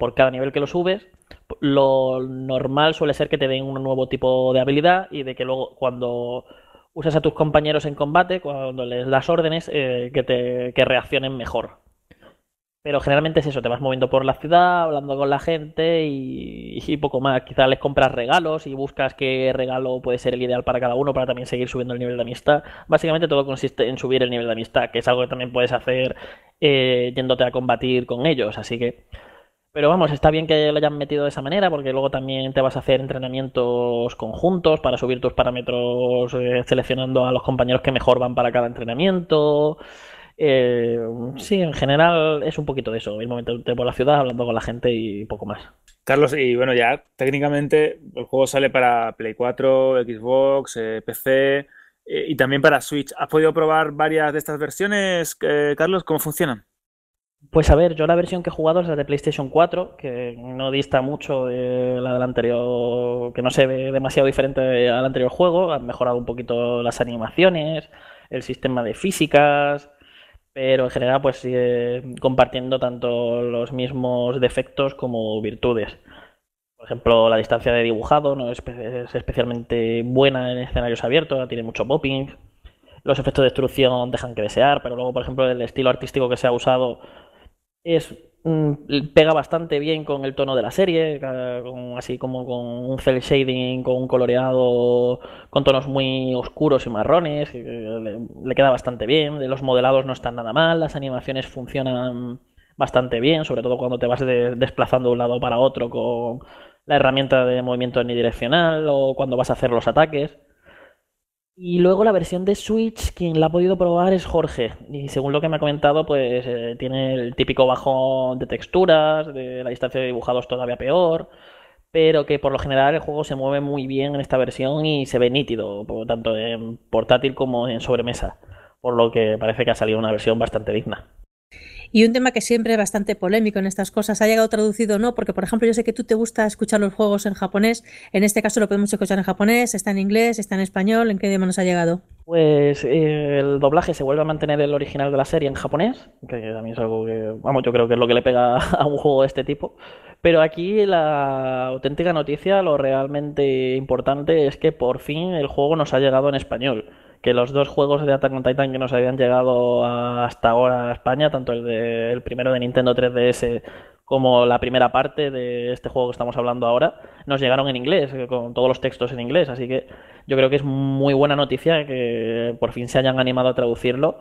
por cada nivel que lo subes, lo normal suele ser que te den un nuevo tipo de habilidad y de que luego cuando usas a tus compañeros en combate, cuando les das órdenes, eh, que, te, que reaccionen mejor. Pero generalmente es eso, te vas moviendo por la ciudad, hablando con la gente y, poco más. Quizás les compras regalos y buscas qué regalo puede ser el ideal para cada uno para también seguir subiendo el nivel de amistad. Básicamente todo consiste en subir el nivel de amistad, que es algo que también puedes hacer eh, yéndote a combatir con ellos. Así que... Pero vamos, está bien que lo hayan metido de esa manera, porque luego también te vas a hacer entrenamientos conjuntos para subir tus parámetros eh, seleccionando a los compañeros que mejor van para cada entrenamiento. Eh, sí, en general es un poquito de eso, momento por la ciudad, hablando con la gente y poco más. Carlos, y bueno, ya técnicamente el juego sale para Play 4, Xbox, eh, PC eh, y también para Switch. ¿Has podido probar varias de estas versiones, Carlos? ¿Cómo funcionan? Pues a ver, yo la versión que he jugado es la de PlayStation 4, que no dista mucho de la del anterior, que no se ve demasiado diferente al anterior juego. Han mejorado un poquito las animaciones, el sistema de físicas, pero en general pues sigue compartiendo tanto los mismos defectos como virtudes. Por ejemplo, la distancia de dibujado no es, es especialmente buena en escenarios abiertos, tiene mucho popping. Los efectos de destrucción dejan que desear, pero luego, por ejemplo, el estilo artístico que se ha usado es pega bastante bien con el tono de la serie, así como con un cel shading, con un coloreado, con tonos muy oscuros y marrones, le, queda bastante bien, los modelados no están nada mal, las animaciones funcionan bastante bien, sobre todo cuando te vas desplazando de un lado para otro con la herramienta de movimiento unidireccional o cuando vas a hacer los ataques. Y luego la versión de Switch, quien la ha podido probar es Jorge. Y según lo que me ha comentado, pues eh, tiene el típico bajón de texturas, de la distancia de dibujados todavía peor. Pero que por lo general el juego se mueve muy bien en esta versión y se ve nítido, tanto en portátil como en sobremesa. Por lo que parece que ha salido una versión bastante digna. Y un tema que siempre es bastante polémico en estas cosas, ha llegado traducido o no, porque por ejemplo yo sé que tú te gusta escuchar los juegos en japonés, en este caso lo podemos escuchar en japonés, está en inglés, está en español, ¿en qué idioma nos ha llegado? Pues eh, el doblaje se vuelve a mantener el original de la serie en japonés, que también es algo que, vamos, yo creo que es lo que le pega a un juego de este tipo. Pero aquí la auténtica noticia, lo realmente importante, es que por fin el juego nos ha llegado en español que los dos juegos de Attack on Titan que nos habían llegado hasta ahora a España, tanto el, de, el primero de Nintendo 3DS como la primera parte de este juego que estamos hablando ahora, nos llegaron en inglés, eh, con todos los textos en inglés. Así que yo creo que es muy buena noticia que por fin se hayan animado a traducirlo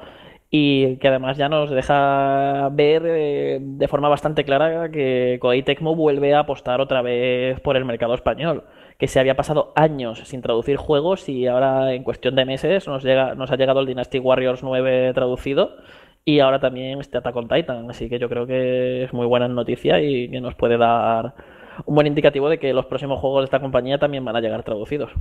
y que además ya nos deja ver eh, de forma bastante clara que Koei Tecmo vuelve a apostar otra vez por el mercado español que se había pasado años sin traducir juegos y ahora en cuestión de meses nos, llega, nos ha llegado el Dynasty Warriors 9 traducido y ahora también este Attack on Titan, así que yo creo que es muy buena noticia y que nos puede dar un buen indicativo de que los próximos juegos de esta compañía también van a llegar traducidos.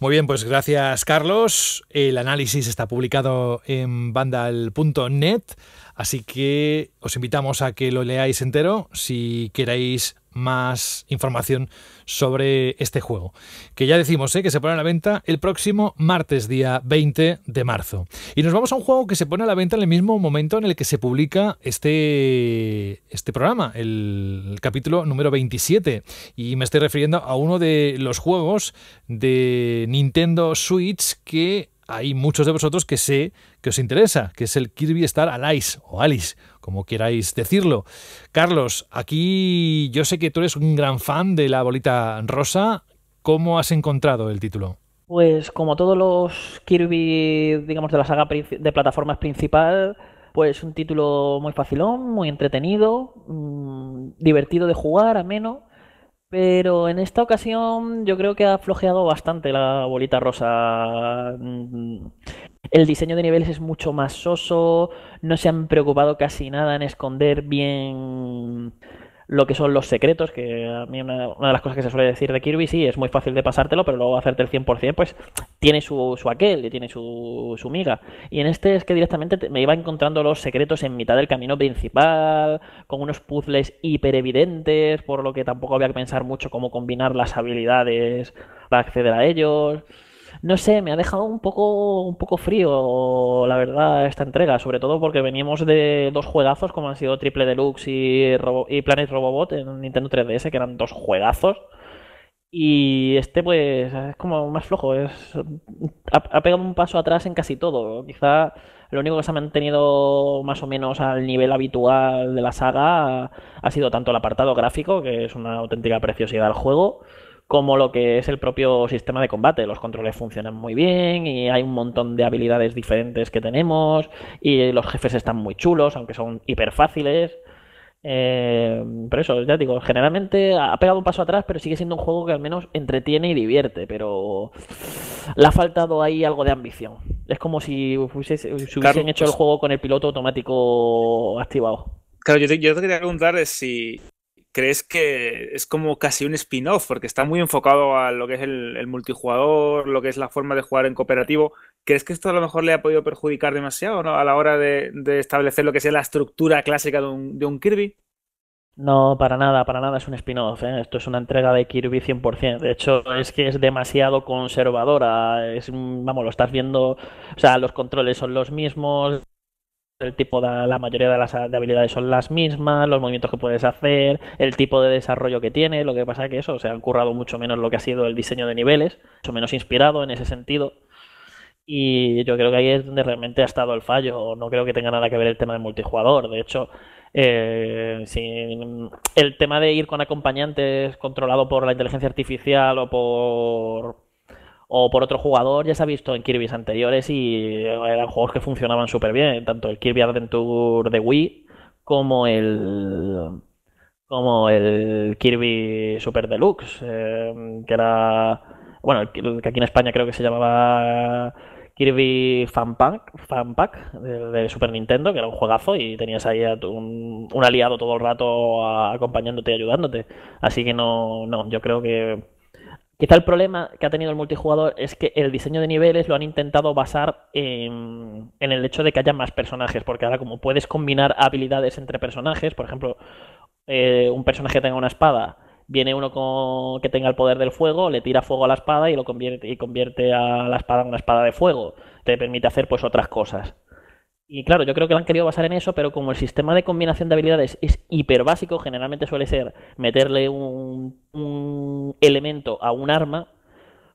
Muy bien, pues gracias Carlos. El análisis está publicado en Vandal.net, así que os invitamos a que lo leáis entero. Si queréis más información sobre este juego, que ya decimos ¿eh? que se pone a la venta el próximo martes, día 20 de marzo. Y nos vamos a un juego que se pone a la venta en el mismo momento en el que se publica este, este programa, el, el capítulo número 27. Y me estoy refiriendo a uno de los juegos de Nintendo Switch que hay muchos de vosotros que sé que os interesa, que es el Kirby Star Allies, o Alice, como queráis decirlo. Carlos, aquí yo sé que tú eres un gran fan de la bolita rosa. ¿Cómo has encontrado el título? Pues como todos los Kirby, digamos, de la saga de plataformas principal, pues un título muy facilón, muy entretenido, mm, divertido de jugar, ameno pero en esta ocasión yo creo que ha flojeado bastante la bolita rosa. Mm, el diseño de niveles es mucho más soso, no se han preocupado casi nada en esconder bien lo que son los secretos, que a mí una, de las cosas que se suele decir de Kirby, sí, es muy fácil de pasártelo, pero luego hacerte el 100%, pues tiene su, su aquel y tiene su, su miga. Y en este es que directamente me iba encontrando los secretos en mitad del camino principal, con unos puzzles hiper evidentes, por lo que tampoco había que pensar mucho cómo combinar las habilidades para acceder a ellos no sé, me ha dejado un poco, un poco frío, la verdad, esta entrega, sobre todo porque veníamos de dos juegazos como han sido Triple Deluxe y, y Planet Robobot en Nintendo 3DS, que eran dos juegazos. Y este, pues, es como más flojo. Es, ha, pegado un paso atrás en casi todo. Quizá lo único que se ha mantenido más o menos al nivel habitual de la saga ha sido tanto el apartado gráfico, que es una auténtica preciosidad del juego, como lo que es el propio sistema de combate. Los controles funcionan muy bien y hay un montón de habilidades diferentes que tenemos y los jefes están muy chulos, aunque son hiper fáciles. Eh, pero eso, ya digo, generalmente ha pegado un paso atrás, pero sigue siendo un juego que al menos entretiene y divierte, pero le ha faltado ahí algo de ambición. Es como si, hubiesen hecho el pues juego con el piloto automático activado. Claro, yo yo te quería preguntar si, crees que es como casi un spin-off, porque está muy enfocado a lo que es el, multijugador, lo que es la forma de jugar en cooperativo. ¿Crees que esto a lo mejor le ha podido perjudicar demasiado ¿no? a la hora de, establecer lo que sea la estructura clásica de un, Kirby? No, para nada, para nada es un spin-off. ¿eh? Esto es una entrega de Kirby 100%. De hecho, es que es demasiado conservadora. Es, vamos, lo estás viendo. O sea, los controles son los mismos, el tipo de, la mayoría de las habilidades son las mismas, los movimientos que puedes hacer, el tipo de desarrollo que tiene, lo que pasa es que eso, se han currado mucho menos lo que ha sido el diseño de niveles, mucho menos inspirado en ese sentido. Y yo creo que ahí es donde realmente ha estado el fallo. No creo que tenga nada que ver el tema del multijugador. De hecho, eh, el tema de ir con acompañantes controlado por la inteligencia artificial o por o por otro jugador, ya se ha visto en Kirby's anteriores y eh, eran juegos que funcionaban súper bien, tanto el Kirby Adventure de Wii como el como el Kirby Super Deluxe, eh, que era bueno, que aquí en España creo que se llamaba Kirby Fan Pack, Fan Pack de, Super Nintendo, que era un juegazo y tenías ahí un, aliado todo el rato acompañándote y ayudándote. Así que no, no, yo creo que Quizá el problema que ha tenido el multijugador es que el diseño de niveles lo han intentado basar en, el hecho de que haya más personajes, porque ahora como puedes combinar habilidades entre personajes, por ejemplo, eh, un personaje tenga una espada, viene uno con, que tenga el poder del fuego, le tira fuego a la espada y lo convierte, y convierte a la espada en una espada de fuego. Te permite hacer pues otras cosas. Y claro, yo creo que lo han querido basar en eso, pero como el sistema de combinación de habilidades es hiper básico, generalmente suele ser meterle un, elemento a un arma,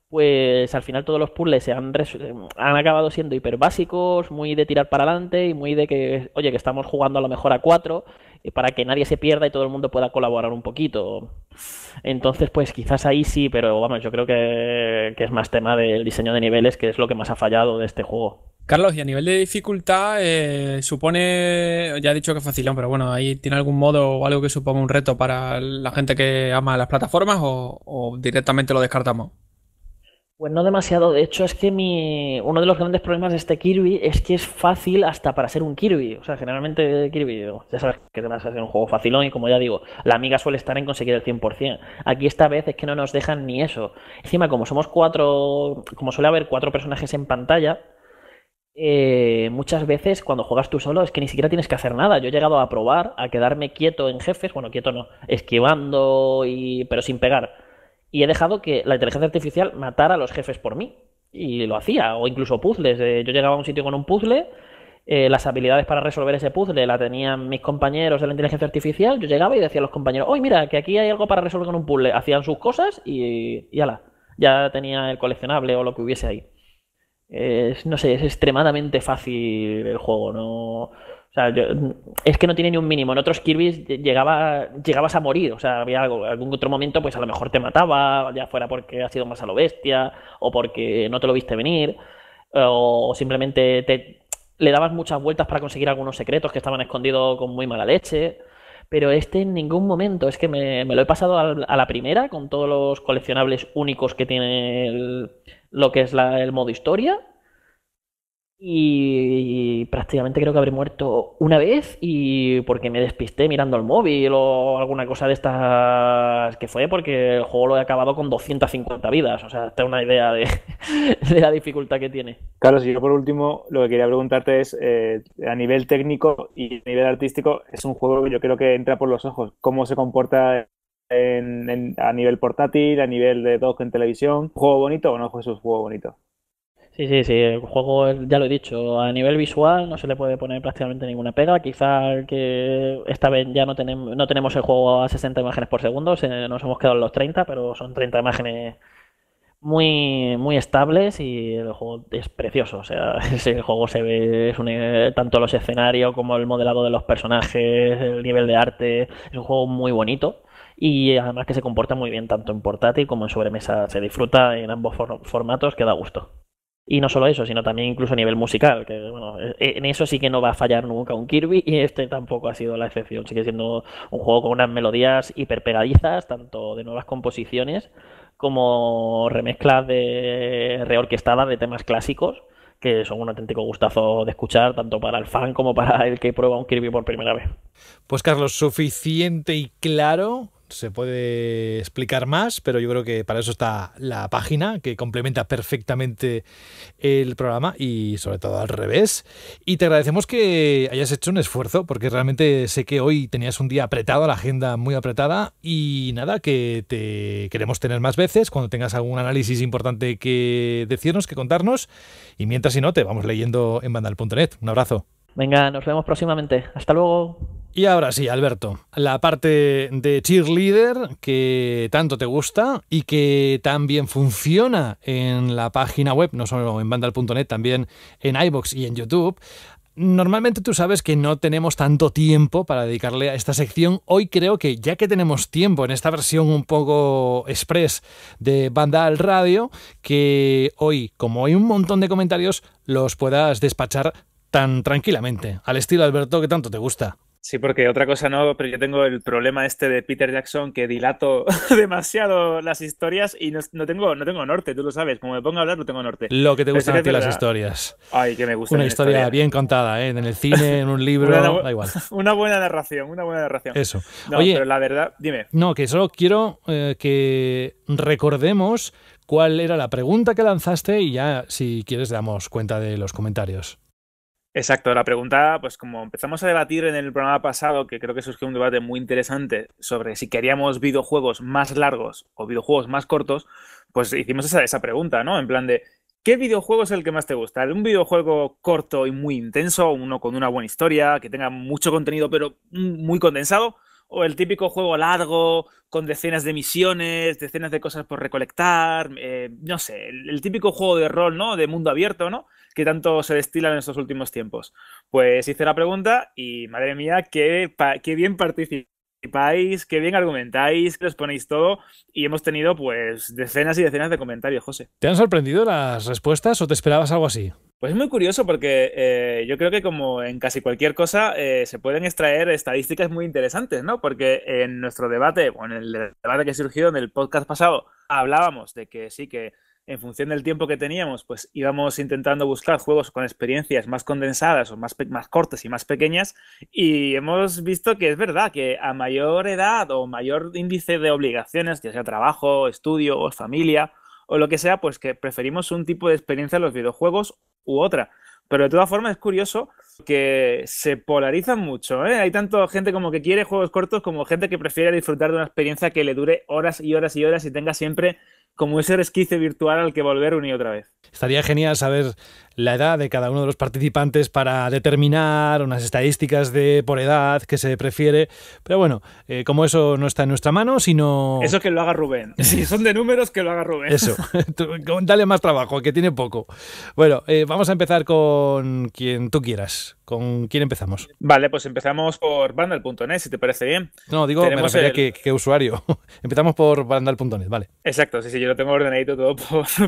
pues al final todos los puzzles se han, han acabado siendo hiper básicos, muy de tirar para adelante y muy de que, oye, que estamos jugando a lo mejor a cuatro eh, para que nadie se pierda y todo el mundo pueda colaborar un poquito. Entonces, pues quizás ahí sí, pero vamos, yo creo que es más tema del diseño de niveles, que es lo que más ha fallado de este juego. Carlos, y a nivel de dificultad, eh, supone, ya he dicho que es facilón, pero bueno, ahí tiene algún modo o algo que suponga un reto para la gente que ama las plataformas o, directamente lo descartamos. Pues no demasiado, de hecho es que mi... uno de los grandes problemas de este Kirby es que es fácil hasta para ser un Kirby, o sea, generalmente Kirby, ya sabes que te vas a hacer un juego facilón y como ya digo, la amiga suele estar en conseguir el 100%, aquí esta vez es que no nos dejan ni eso, encima como somos cuatro, como suele haber cuatro personajes en pantalla, eh, muchas veces cuando juegas tú solo es que ni siquiera tienes que hacer nada. Yo he llegado a probar a quedarme quieto en jefes, bueno, quieto no, esquivando, y, pero sin pegar. Y he dejado que la inteligencia artificial matara a los jefes por mí. Y lo hacía, o incluso puzzles. Eh, yo llegaba a un sitio con un puzzle, eh, las habilidades para resolver ese puzzle la tenían mis compañeros de la inteligencia artificial. Yo llegaba y decía a los compañeros, Oh, mira, que aquí hay algo para resolver con un puzzle. Hacían sus cosas y, y ala, ya tenía el coleccionable o lo que hubiese ahí es, no sé, es extremadamente fácil el juego, no... O sea, es que no tiene ni un mínimo. En otros Kirby llegaba, llegabas a morir. O sea, había algo, algún otro momento, pues a lo mejor te mataba, ya fuera porque has sido más a lo bestia, o porque no te lo viste venir, o, o simplemente te, le dabas muchas vueltas para conseguir algunos secretos que estaban escondidos con muy mala leche pero este en ningún momento, es que me, me lo he pasado a, la primera con todos los coleccionables únicos que tiene lo que es el modo historia y, prácticamente creo que habré muerto una vez y porque me despisté mirando el móvil o alguna cosa de estas que fue porque el juego lo he acabado con 250 vidas, o sea, te una idea de, la dificultad que tiene. Claro, si yo por último lo que quería preguntarte es, eh, a nivel técnico y a nivel artístico, es un juego que yo creo que entra por los ojos, cómo se comporta a nivel portátil, a nivel de doc en televisión, ¿juego bonito o no es un juego bonito? Sí, sí, sí, el juego, ya lo he dicho, a nivel visual no se le puede poner prácticamente ninguna pega. Quizá que esta vez ya no tenemos, el juego a 60 imágenes por segundo, nos hemos quedado en los 30, pero son 30 imágenes muy, muy estables y el juego es precioso. O sea, el juego se ve, es tanto los escenarios como el modelado de los personajes, el nivel de arte, es un juego muy bonito y además que se comporta muy bien tanto en portátil como en sobremesa. Se disfruta en ambos formatos que da gusto. Y no solo eso, sino también incluso a nivel musical, que bueno, e-, en eso sí que no va a fallar nunca un Kirby y este tampoco ha sido la excepción. Sigue siendo un juego con unas melodías hiper pegadizas, tanto de nuevas composiciones como remezclas de reorquestadas de temas clásicos que son un auténtico gustazo de escuchar, tanto para el fan como para el que prueba un Kirby por primera vez. Pues Carlos, suficiente y claro se puede explicar más, pero yo creo que para eso está la página, que complementa perfectamente el programa y sobre todo al revés. Y te agradecemos que hayas hecho un esfuerzo, porque realmente sé que hoy tenías un día apretado, la agenda muy apretada, y nada, que te queremos tener más veces, cuando tengas algún análisis importante que decirnos, que contarnos, y mientras si no, te vamos leyendo en bandal.net. Un abrazo. Venga, nos vemos próximamente. Hasta luego. Y ahora sí, Alberto, la parte de cheerleader que tanto te gusta y que también funciona en la página web, no solo en bandal.net, también en iBox y en YouTube. Normalmente tú sabes que no tenemos tanto tiempo para dedicarle a esta sección. Hoy creo que ya que tenemos tiempo en esta versión un poco express de Banda Radio, que hoy, como hay un montón de comentarios, los puedas despachar tan tranquilamente, al estilo Alberto que tanto te gusta. Sí, porque otra cosa no, pero yo tengo el problema este de Peter Jackson que dilato demasiado las historias y no, tengo, no tengo norte, tú lo sabes. Como me pongo a hablar, no tengo norte. Lo que te gustan a ti las historias. Ay, que me gusta. Una historia, bien contada, ¿eh? en el cine, en un libro, da igual. Una buena narración, una buena narración. Eso. Oye, pero la verdad, dime. No, que solo quiero eh, que recordemos cuál era la pregunta que lanzaste y ya, si quieres, damos cuenta de los comentarios. Exacto, la pregunta, pues como empezamos a debatir en el programa pasado, que creo que surgió un debate muy interesante sobre si queríamos videojuegos más largos o videojuegos más cortos, pues hicimos esa, esa pregunta, ¿no? En plan de, ¿qué videojuego es el que más te gusta? ¿Un videojuego corto y muy intenso, uno con una buena historia, que tenga mucho contenido pero muy condensado? ¿O el típico juego largo, con decenas de misiones, decenas de cosas por recolectar? Eh, no sé, el típico juego de rol, ¿no? De mundo abierto, ¿no? ¿Qué tanto se destilan en estos últimos tiempos. Pues hice la pregunta y madre mía, qué, bien participáis, qué bien argumentáis, que os ponéis todo y hemos tenido pues decenas y decenas de comentarios, José. ¿Te han sorprendido las respuestas o te esperabas algo así? Pues es muy curioso porque eh, yo creo que como en casi cualquier cosa eh, se pueden extraer estadísticas muy interesantes, ¿no? Porque en nuestro debate, o en el debate que surgió en el podcast pasado, hablábamos de que sí, que en función del tiempo que teníamos, pues íbamos intentando buscar juegos con experiencias más condensadas o más, más cortas y más pequeñas y hemos visto que es verdad que a mayor edad o mayor índice de obligaciones, ya sea trabajo, estudio o familia o lo que sea, pues que preferimos un tipo de experiencia en los videojuegos u otra. Pero de todas formas es curioso que se polarizan mucho. ¿eh? Hay tanto gente como que quiere juegos cortos como gente que prefiere disfrutar de una experiencia que le dure horas y horas y horas y tenga siempre como ese resquice virtual al que volver una y otra vez. Estaría genial saber la edad de cada uno de los participantes para determinar unas estadísticas de por edad que se prefiere. Pero bueno, eh, como eso no está en nuestra mano, sino... Eso que lo haga Rubén. Si son de números, que lo haga Rubén. Eso. Dale más trabajo, que tiene poco. Bueno, eh, vamos a empezar con quien tú quieras. ¿Con quién empezamos? Vale, pues empezamos por Vandal.net, si te parece bien. No, digo, me que, usuario. empezamos por Vandal.net, vale. Exacto, sí, sí lo tengo ordenadito todo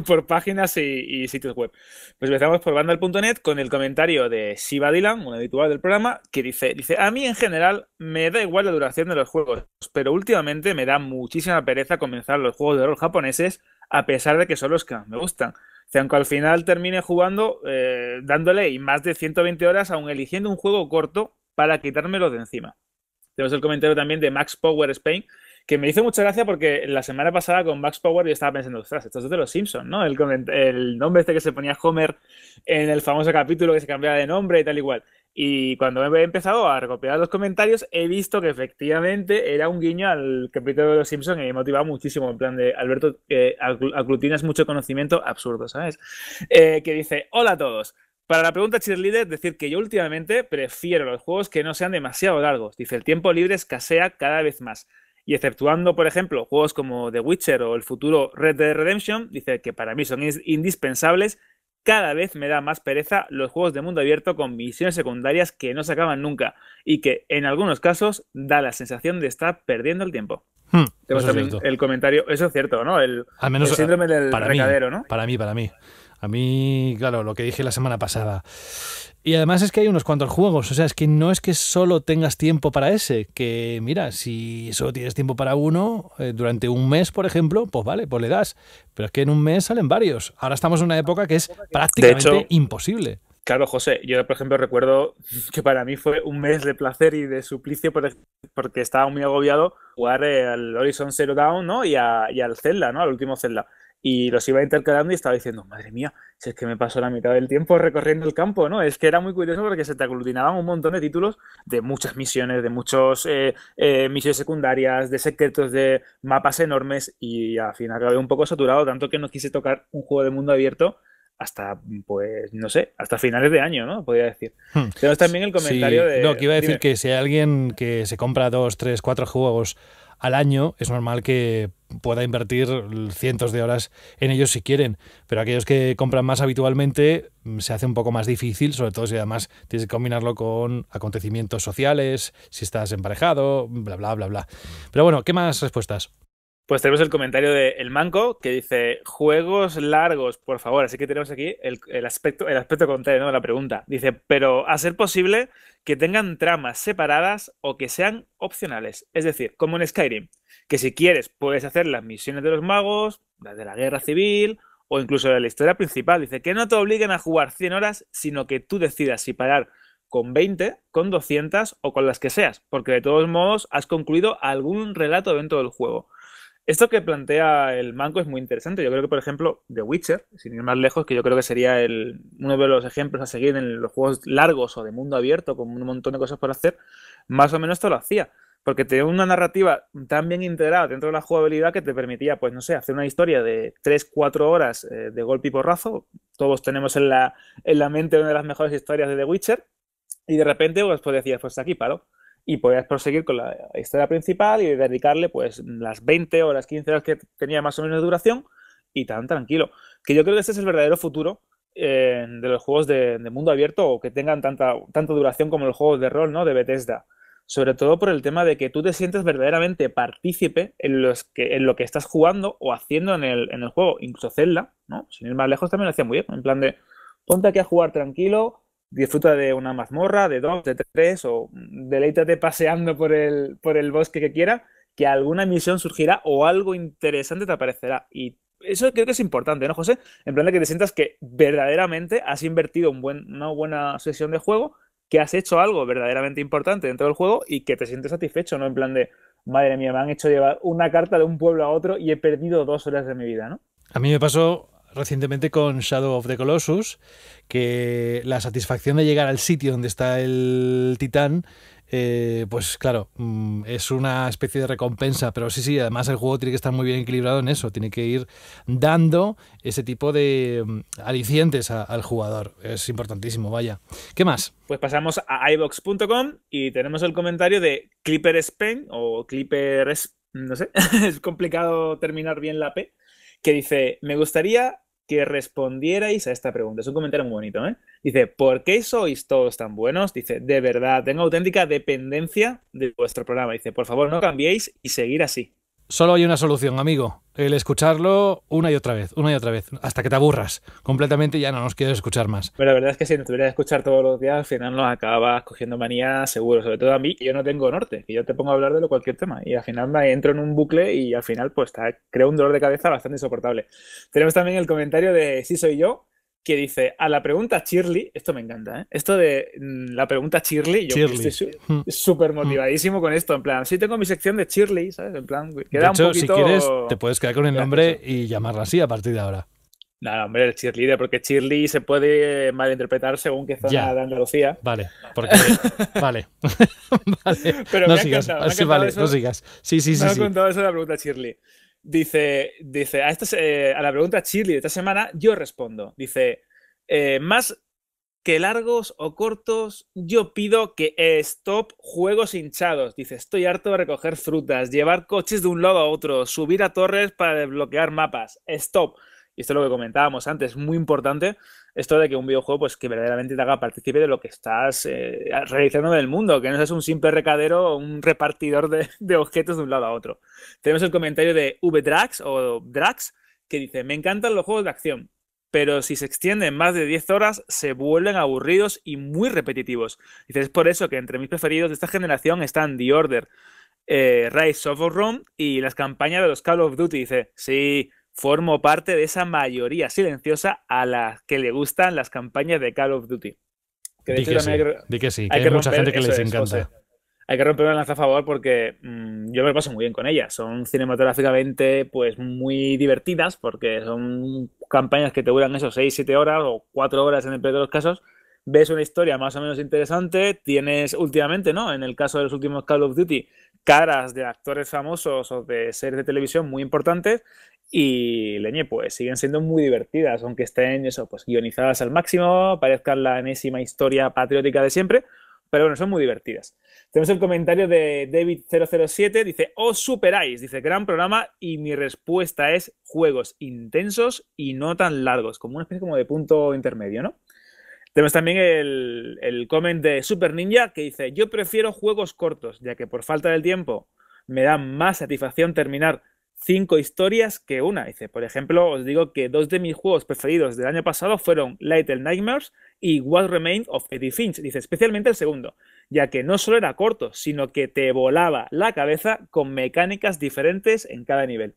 por, páginas y, sitios web. Pues empezamos por Vandal.net con el comentario de Shiva Dylan, un habitual del programa, que dice, dice, a mí en general me da igual la duración de los juegos, pero últimamente me da muchísima pereza comenzar los juegos de rol japoneses a pesar de que son los que me gustan. O sea, aunque al final termine jugando, eh, dándole y más de 120 horas, aún eligiendo un juego corto para quitármelo de encima. Tenemos el comentario también de Max Power Spain, que me hizo mucha gracia porque la semana pasada con Max Power yo estaba pensando, ostras, esto es de los Simpsons, ¿no? El, nombre este que se ponía Homer en el famoso capítulo que se cambiaba de nombre y tal igual. Y cuando he empezado a recopilar los comentarios, he visto que efectivamente era un guiño al capítulo de los Simpsons y me motivaba muchísimo. En plan de Alberto, eh, aglutinas mucho conocimiento absurdo, ¿sabes? Eh, que dice: Hola a todos. Para la pregunta cheerleader, decir que yo últimamente prefiero los juegos que no sean demasiado largos. Dice, el tiempo libre escasea cada vez más. Y exceptuando, por ejemplo, juegos como The Witcher o el futuro Red Dead Redemption, dice que para mí son indispensables, cada vez me da más pereza los juegos de mundo abierto con misiones secundarias que no se acaban nunca y que en algunos casos da la sensación de estar perdiendo el tiempo. Hmm, el comentario, eso es cierto, ¿no? El, síndrome eh, del recadero, ¿no? Para mí, para mí. A mí, claro, lo que dije la semana pasada. Y además es que hay unos cuantos juegos, o sea, es que no es que solo tengas tiempo para ese, que mira, si solo tienes tiempo para uno, eh, durante un mes, por ejemplo, pues vale, pues le das. Pero es que en un mes salen varios. Ahora estamos en una época que es prácticamente imposible. Claro, José, yo por ejemplo recuerdo que para mí fue un mes de placer y de suplicio porque estaba muy agobiado jugar eh, al Horizon Zero Dawn ¿no? y, a, al Zelda, ¿no? al último Zelda y los iba intercalando y estaba diciendo, madre mía, si es que me pasó la mitad del tiempo recorriendo el campo, ¿no? Es que era muy curioso porque se te aglutinaban un montón de títulos de muchas misiones, de muchos eh, eh, misiones secundarias, de secretos, de mapas enormes y al final acabé un poco saturado, tanto que no quise tocar un juego de mundo abierto hasta, pues, no sé, hasta finales de año, ¿no? Podría decir. Pero hmm. también el comentario de... No, que iba a decir que si hay alguien que se compra dos, tres, cuatro juegos al año, es normal que pueda invertir cientos de horas en ellos si quieren, pero aquellos que compran más habitualmente mm, se hace un poco más difícil, sobre todo si además tienes que combinarlo con acontecimientos sociales, si estás emparejado, bla, bla, bla, bla. Pero bueno, ¿qué más respuestas? Pues tenemos el comentario de El Manco que dice, juegos largos, por favor. Así que tenemos aquí el, aspecto, el aspecto contrario, ¿no? La pregunta. Dice, pero a ser posible que tengan tramas separadas o que sean opcionales. Es decir, como en Skyrim, que si quieres puedes hacer las misiones de los magos, las de la guerra civil o incluso de la historia principal. Dice, que no te obliguen a jugar 100 horas, sino que tú decidas si parar con 20, con 200 o con las que seas, porque de todos modos has concluido algún relato dentro del juego. Esto que plantea el Manco es muy interesante. Yo creo que, por ejemplo, The Witcher, sin ir más lejos, que yo creo que sería el, uno de los ejemplos a seguir en los juegos largos o de mundo abierto, con un montón de cosas por hacer, más o menos esto lo hacía. Porque tenía una narrativa tan bien integrada dentro de la jugabilidad que te permitía, pues no sé, hacer una historia de 3-4 horas eh, de golpe y porrazo. Todos tenemos en la, en la mente una de las mejores historias de The Witcher. Y de repente, pues, pues decir, pues aquí paro y podías proseguir con la historia principal y dedicarle pues las 20 o las 15 horas que tenía más o menos de duración y tan tranquilo. Que yo creo que ese es el verdadero futuro eh, de los juegos de, mundo abierto o que tengan tanta, duración como los juegos de rol ¿no? de Bethesda. Sobre todo por el tema de que tú te sientes verdaderamente partícipe en, los en lo que estás jugando o haciendo en el, en juego. Incluso Zelda, ¿no? sin ir más lejos, también lo hacía muy bien. En plan de, ponte aquí a jugar tranquilo, disfruta de una mazmorra, de dos, de tres, o deleítate paseando por el, por el bosque que quiera, que alguna misión surgirá o algo interesante te aparecerá. Y eso creo que es importante, ¿no, José? En plan de que te sientas que verdaderamente has invertido un buen, una buena sesión de juego, que has hecho algo verdaderamente importante dentro del juego y que te sientes satisfecho, ¿no? En plan de, madre mía, me han hecho llevar una carta de un pueblo a otro y he perdido dos horas de mi vida, ¿no? A mí me pasó recientemente con Shadow of the Colossus, que la satisfacción de llegar al sitio donde está el titán eh, pues claro, mm, es una especie de recompensa, pero sí, sí, además el juego tiene que estar muy bien equilibrado en eso, tiene que ir dando ese tipo de mm, alicientes al jugador, es importantísimo, vaya. ¿Qué más? Pues pasamos a ibox.com y tenemos el comentario de Clipper Spain o Clipper, no sé, es complicado terminar bien la P que dice, me gustaría que respondierais a esta pregunta. Es un comentario muy bonito, ¿eh? Dice, ¿por qué sois todos tan buenos? Dice, de verdad, tengo auténtica dependencia de vuestro programa. Dice, por favor, no cambiéis y seguir así solo hay una solución, amigo. El escucharlo una y otra vez, una y otra vez, hasta que te aburras completamente y ya no nos quieres escuchar más. Pero la verdad es que si nos tuvieras que escuchar todos los días, al final nos acabas cogiendo manía seguro, sobre todo a mí, que yo no tengo norte, que yo te pongo a hablar de cualquier tema y al final me entro en un bucle y al final pues creo un dolor de cabeza bastante insoportable. Tenemos también el comentario de si soy yo, que dice, a la pregunta Shirley, esto me encanta, ¿eh? esto de mm, la pregunta Shirley, yo estoy súper hmm. motivadísimo con esto, en plan, sí tengo mi sección de Shirley, ¿sabes? En plan, queda de hecho, un poquito... si quieres, te puedes quedar con el nombre y llamarla así a partir de ahora. No, hombre, el cheerleader, porque cheerleader se puede eh, malinterpretar según qué zona de Andalucía. Vale, porque. vale. vale. Pero no sigas. no sigas. Sí, sí, sí. contado eso de la pregunta cheerleader. Dice, dice a, esta, eh, a la pregunta Chirly de esta semana, yo respondo. Dice, eh, más que largos o cortos, yo pido que eh, stop juegos hinchados. Dice, estoy harto de recoger frutas, llevar coches de un lado a otro, subir a torres para desbloquear mapas. Stop y esto es lo que comentábamos antes, muy importante esto de que un videojuego pues que verdaderamente te haga partícipe de lo que estás eh, realizando en el mundo, que no seas un simple recadero o un repartidor de, objetos de un lado a otro. Tenemos el comentario de VDrax o Drax que dice, me encantan los juegos de acción, pero si se extienden más de 10 horas se vuelven aburridos y muy repetitivos. Dice, es por eso que entre mis preferidos de esta generación están The Order, eh, Rise of Rome y las campañas de los Call of Duty. Dice, sí, formo parte de esa mayoría silenciosa a la que le gustan las campañas de Call of Duty. Que que hay que, hay, mucha gente que les encanta. hay que romper una lanza a favor porque mm, yo me paso muy bien con ellas. Son cinematográficamente pues muy divertidas porque son campañas que te duran esos 6, 7 horas o 4 horas en el peor de los casos. Ves una historia más o menos interesante, tienes últimamente, ¿no? En el caso de los últimos Call of Duty, caras de actores famosos o de series de televisión muy importantes y leñe, pues siguen siendo muy divertidas, aunque estén eso, pues guionizadas al máximo, parezcan la enésima historia patriótica de siempre, pero bueno, son muy divertidas. Tenemos el comentario de David007, dice, os superáis, dice, gran programa y mi respuesta es juegos intensos y no tan largos, como una especie como de punto intermedio, ¿no? Tenemos también el, el comment de Super Ninja que dice, yo prefiero juegos cortos, ya que por falta del tiempo me da más satisfacción terminar cinco historias que una. Dice, por ejemplo, os digo que dos de mis juegos preferidos del año pasado fueron Little Nightmares y What Remains of Eddie Finch. Dice, especialmente el segundo, ya que no solo era corto, sino que te volaba la cabeza con mecánicas diferentes en cada nivel.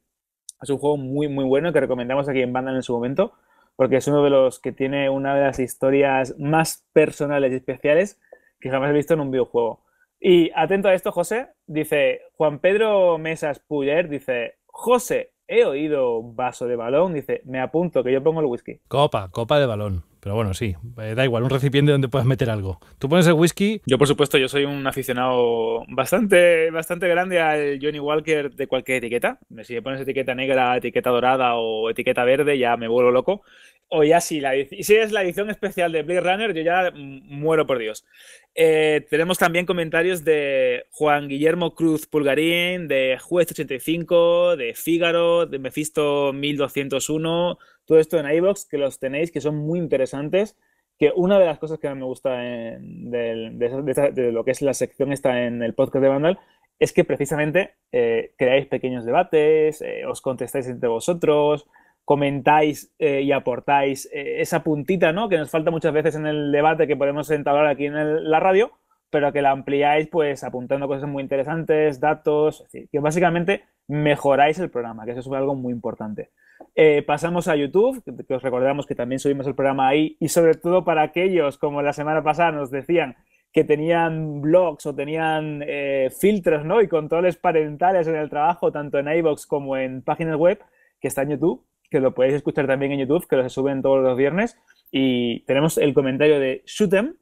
Es un juego muy, muy bueno que recomendamos aquí en banda en su momento, porque es uno de los que tiene una de las historias más personales y especiales que jamás he visto en un videojuego. Y atento a esto, José, dice Juan Pedro Mesas Puller, dice, José, he oído vaso de balón, dice, me apunto que yo pongo el whisky. Copa, copa de balón. Pero bueno, sí, eh, da igual, un recipiente donde puedas meter algo. Tú pones el whisky. Yo, por supuesto, yo soy un aficionado bastante, bastante grande al Johnny Walker de cualquier etiqueta. Si me pones etiqueta negra, etiqueta dorada o etiqueta verde, ya me vuelvo loco. O ya si, la, si es la edición especial de Blade Runner, yo ya muero por Dios. Eh, tenemos también comentarios de Juan Guillermo Cruz Pulgarín, de Juez 85, de Fígaro, de Mephisto 1201, todo esto en iBox, que los tenéis, que son muy interesantes. Que una de las cosas que me gusta de, lo que es la sección está en el podcast de Vandal es que precisamente eh, creáis pequeños debates, eh, os contestáis entre vosotros, comentáis eh, y aportáis esa puntita ¿no? que nos falta muchas veces en el debate que podemos entablar aquí en la radio pero que la ampliáis pues apuntando cosas muy interesantes, datos, que básicamente mejoráis el programa, que eso es algo muy importante. Eh, pasamos a YouTube, que os recordamos que también subimos el programa ahí, y sobre todo para aquellos, como la semana pasada nos decían, que tenían blogs o tenían eh, filtros ¿no? y controles parentales en el trabajo, tanto en iBox como en páginas web, que está en YouTube, que lo podéis escuchar también en YouTube, que los suben todos los viernes. Y tenemos el comentario de Shoot'em,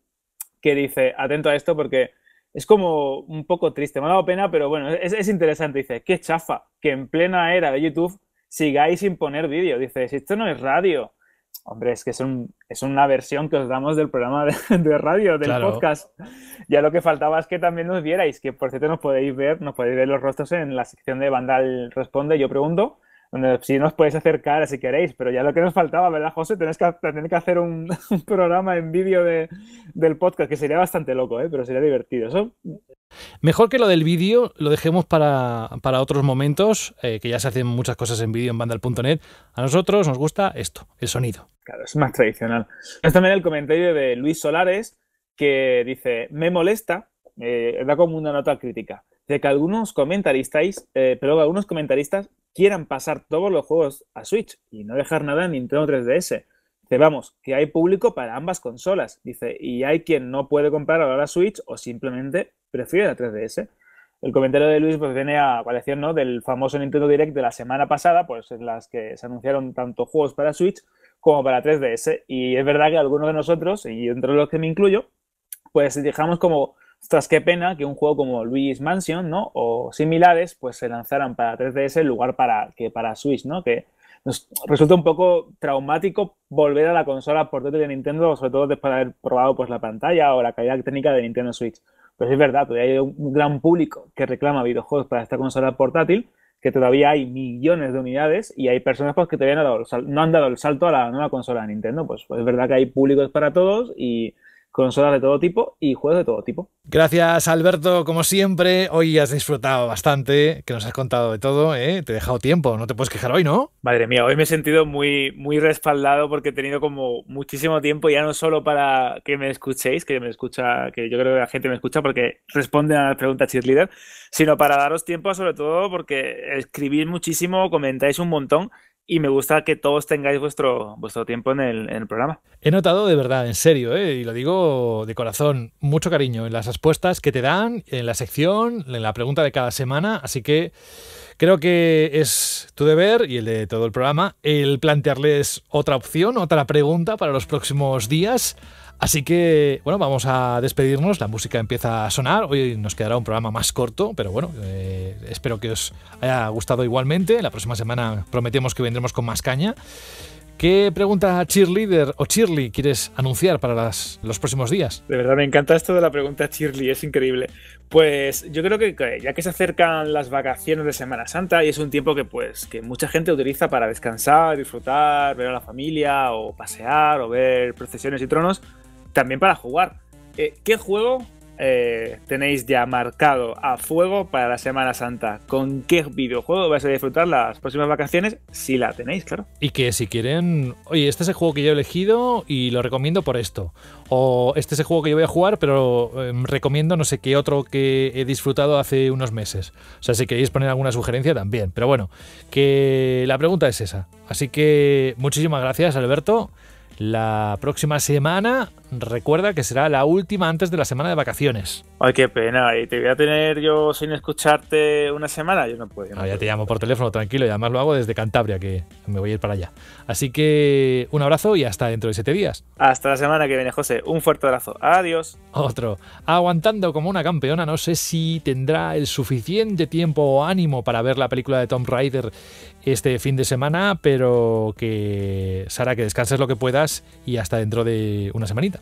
que dice, atento a esto porque es como un poco triste, me ha dado pena, pero bueno, es, interesante. Dice, qué chafa que en plena era de YouTube sigáis sin poner vídeo. Dice, si esto no es radio. Hombre, es que es, es una versión que os damos del programa de, radio, del podcast. Ya lo que faltaba es que también nos vierais, que por cierto nos podéis ver, nos podéis ver los rostros en la sección de Vandal Responde, yo pregunto. Bueno, si nos podéis acercar si queréis, pero ya lo que nos faltaba, ¿verdad, José? Tenés que, tener que hacer un, programa en vídeo del podcast, que sería bastante loco, ¿eh? pero sería divertido. Mejor que lo del vídeo, lo dejemos para, otros momentos, eh, que ya se hacen muchas cosas en vídeo en bandal.net. A nosotros nos gusta esto, el sonido. Claro, es más tradicional. Es también el comentario de Luis Solares, que dice, me molesta, eh, da como una nota crítica de que algunos comentaristas, eh, pero algunos comentaristas quieran pasar todos los juegos a Switch y no dejar nada en Nintendo 3DS. Dice, vamos, que hay público para ambas consolas. Dice, y hay quien no puede comprar ahora Switch o simplemente prefiere la 3DS. El comentario de Luis pues, viene a colección ¿no? del famoso Nintendo Direct de la semana pasada, pues en las que se anunciaron tanto juegos para Switch como para 3DS. Y es verdad que algunos de nosotros, y entre los que me incluyo, pues dejamos como Ostras, qué pena que un juego como Luigi's Mansion, ¿no? O similares, pues se lanzaran para 3DS en lugar para, que para Switch, ¿no? Que nos resulta un poco traumático volver a la consola portátil de Nintendo, sobre todo después de haber probado pues, la pantalla o la calidad técnica de Nintendo Switch. Pues es verdad, todavía hay un gran público que reclama videojuegos para esta consola portátil, que todavía hay millones de unidades y hay personas pues, que todavía no han, dado el salto a la nueva consola de Nintendo. Pues, pues es verdad que hay públicos para todos y consolas de todo tipo y juegos de todo tipo. Gracias Alberto, como siempre, hoy has disfrutado bastante, que nos has contado de todo, ¿eh? te he dejado tiempo, no te puedes quejar hoy, ¿no? Madre mía, hoy me he sentido muy, muy respaldado porque he tenido como muchísimo tiempo, ya no solo para que me escuchéis, que me escucha, que yo creo que la gente me escucha porque responde a las preguntas cheerleader, sino para daros tiempo sobre todo porque escribís muchísimo, comentáis un montón y me gusta que todos tengáis vuestro, vuestro tiempo en el, programa. He notado de verdad, en serio, eh, y lo digo de corazón, mucho cariño en las respuestas que te dan, en la sección, en la pregunta de cada semana, así que creo que es tu deber y el de todo el programa el plantearles otra opción, otra pregunta para los próximos días. Así que, bueno, vamos a despedirnos. La música empieza a sonar. Hoy nos quedará un programa más corto, pero bueno, eh, espero que os haya gustado igualmente. La próxima semana prometemos que vendremos con más caña. ¿Qué pregunta cheerleader o cheerly quieres anunciar para los próximos días? De verdad, me encanta esto de la pregunta cheerly, es increíble. Pues yo creo que ya que se acercan las vacaciones de Semana Santa y es un tiempo que, pues, que mucha gente utiliza para descansar, disfrutar, ver a la familia o pasear o ver procesiones y tronos, también para jugar. Eh, ¿Qué juego eh, tenéis ya marcado a fuego para la Semana Santa? ¿Con qué videojuego vais a disfrutar las próximas vacaciones? Si la tenéis, claro. Y que si quieren, oye, este es el juego que yo he elegido y lo recomiendo por esto. O este es el juego que yo voy a jugar, pero em, recomiendo no sé qué otro que he disfrutado hace unos meses. O sea, si queréis poner alguna sugerencia también. Pero bueno, que la pregunta es esa. Así que muchísimas gracias, Alberto. La próxima semana, recuerda que será la última antes de la semana de vacaciones. Ay, qué pena. Y te voy a tener yo sin escucharte una semana. Yo no puedo. no, ah, ya te llamo por teléfono, tranquilo. Y además lo hago desde Cantabria, que me voy a ir para allá. Así que un abrazo y hasta dentro de siete días. Hasta la semana que viene, José. Un fuerte abrazo. Adiós. Otro. Aguantando como una campeona, no sé si tendrá el suficiente tiempo o ánimo para ver la película de Tom Raider este fin de semana, pero que, Sara, que descanses lo que puedas y hasta dentro de una semanita.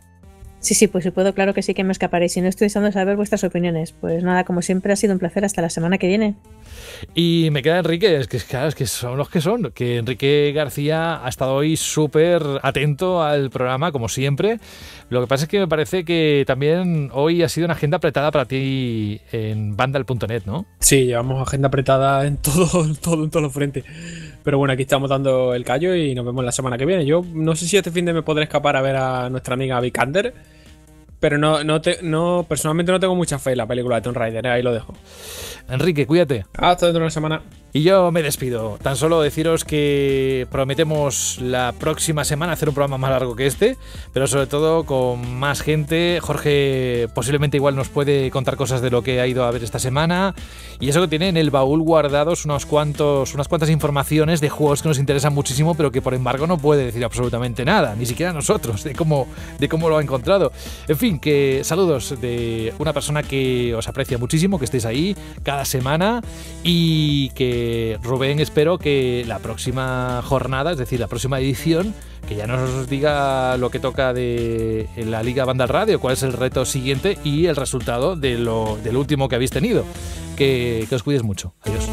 Sí, sí, pues si puedo, claro que sí que me escaparé. si no estoy deseando saber vuestras opiniones. Pues nada, como siempre ha sido un placer. Hasta la semana que viene. Y me queda Enrique, es que, claro, es que son los que son. Que Enrique García ha estado hoy súper atento al programa, como siempre. Lo que pasa es que me parece que también hoy ha sido una agenda apretada para ti en Vandal.net, ¿no? Sí, llevamos agenda apretada en todo, todo, en todo los frentes. Pero bueno, aquí estamos dando el callo y nos vemos la semana que viene. Yo no sé si este fin de me podré escapar a ver a nuestra amiga Vikander. Pero no, no, te, no, personalmente no tengo mucha fe en la película de Tomb Raider, ¿eh? ahí lo dejo. Enrique, cuídate. Hasta dentro de una semana. Y yo me despido. Tan solo deciros que prometemos la próxima semana hacer un programa más largo que este, pero sobre todo con más gente. Jorge posiblemente igual nos puede contar cosas de lo que ha ido a ver esta semana. Y eso que tiene en el baúl guardados unos cuantos, unas cuantas informaciones de juegos que nos interesan muchísimo, pero que por embargo no puede decir absolutamente nada, ni siquiera nosotros, de cómo, de cómo lo ha encontrado. En fin, que saludos de una persona que os aprecia muchísimo, que estéis ahí cada semana y que eh, Rubén, espero que la próxima jornada, es decir, la próxima edición, que ya nos diga lo que toca de la Liga banda Radio, cuál es el reto siguiente y el resultado de lo, del último que habéis tenido. Que, que os cuides mucho. Adiós.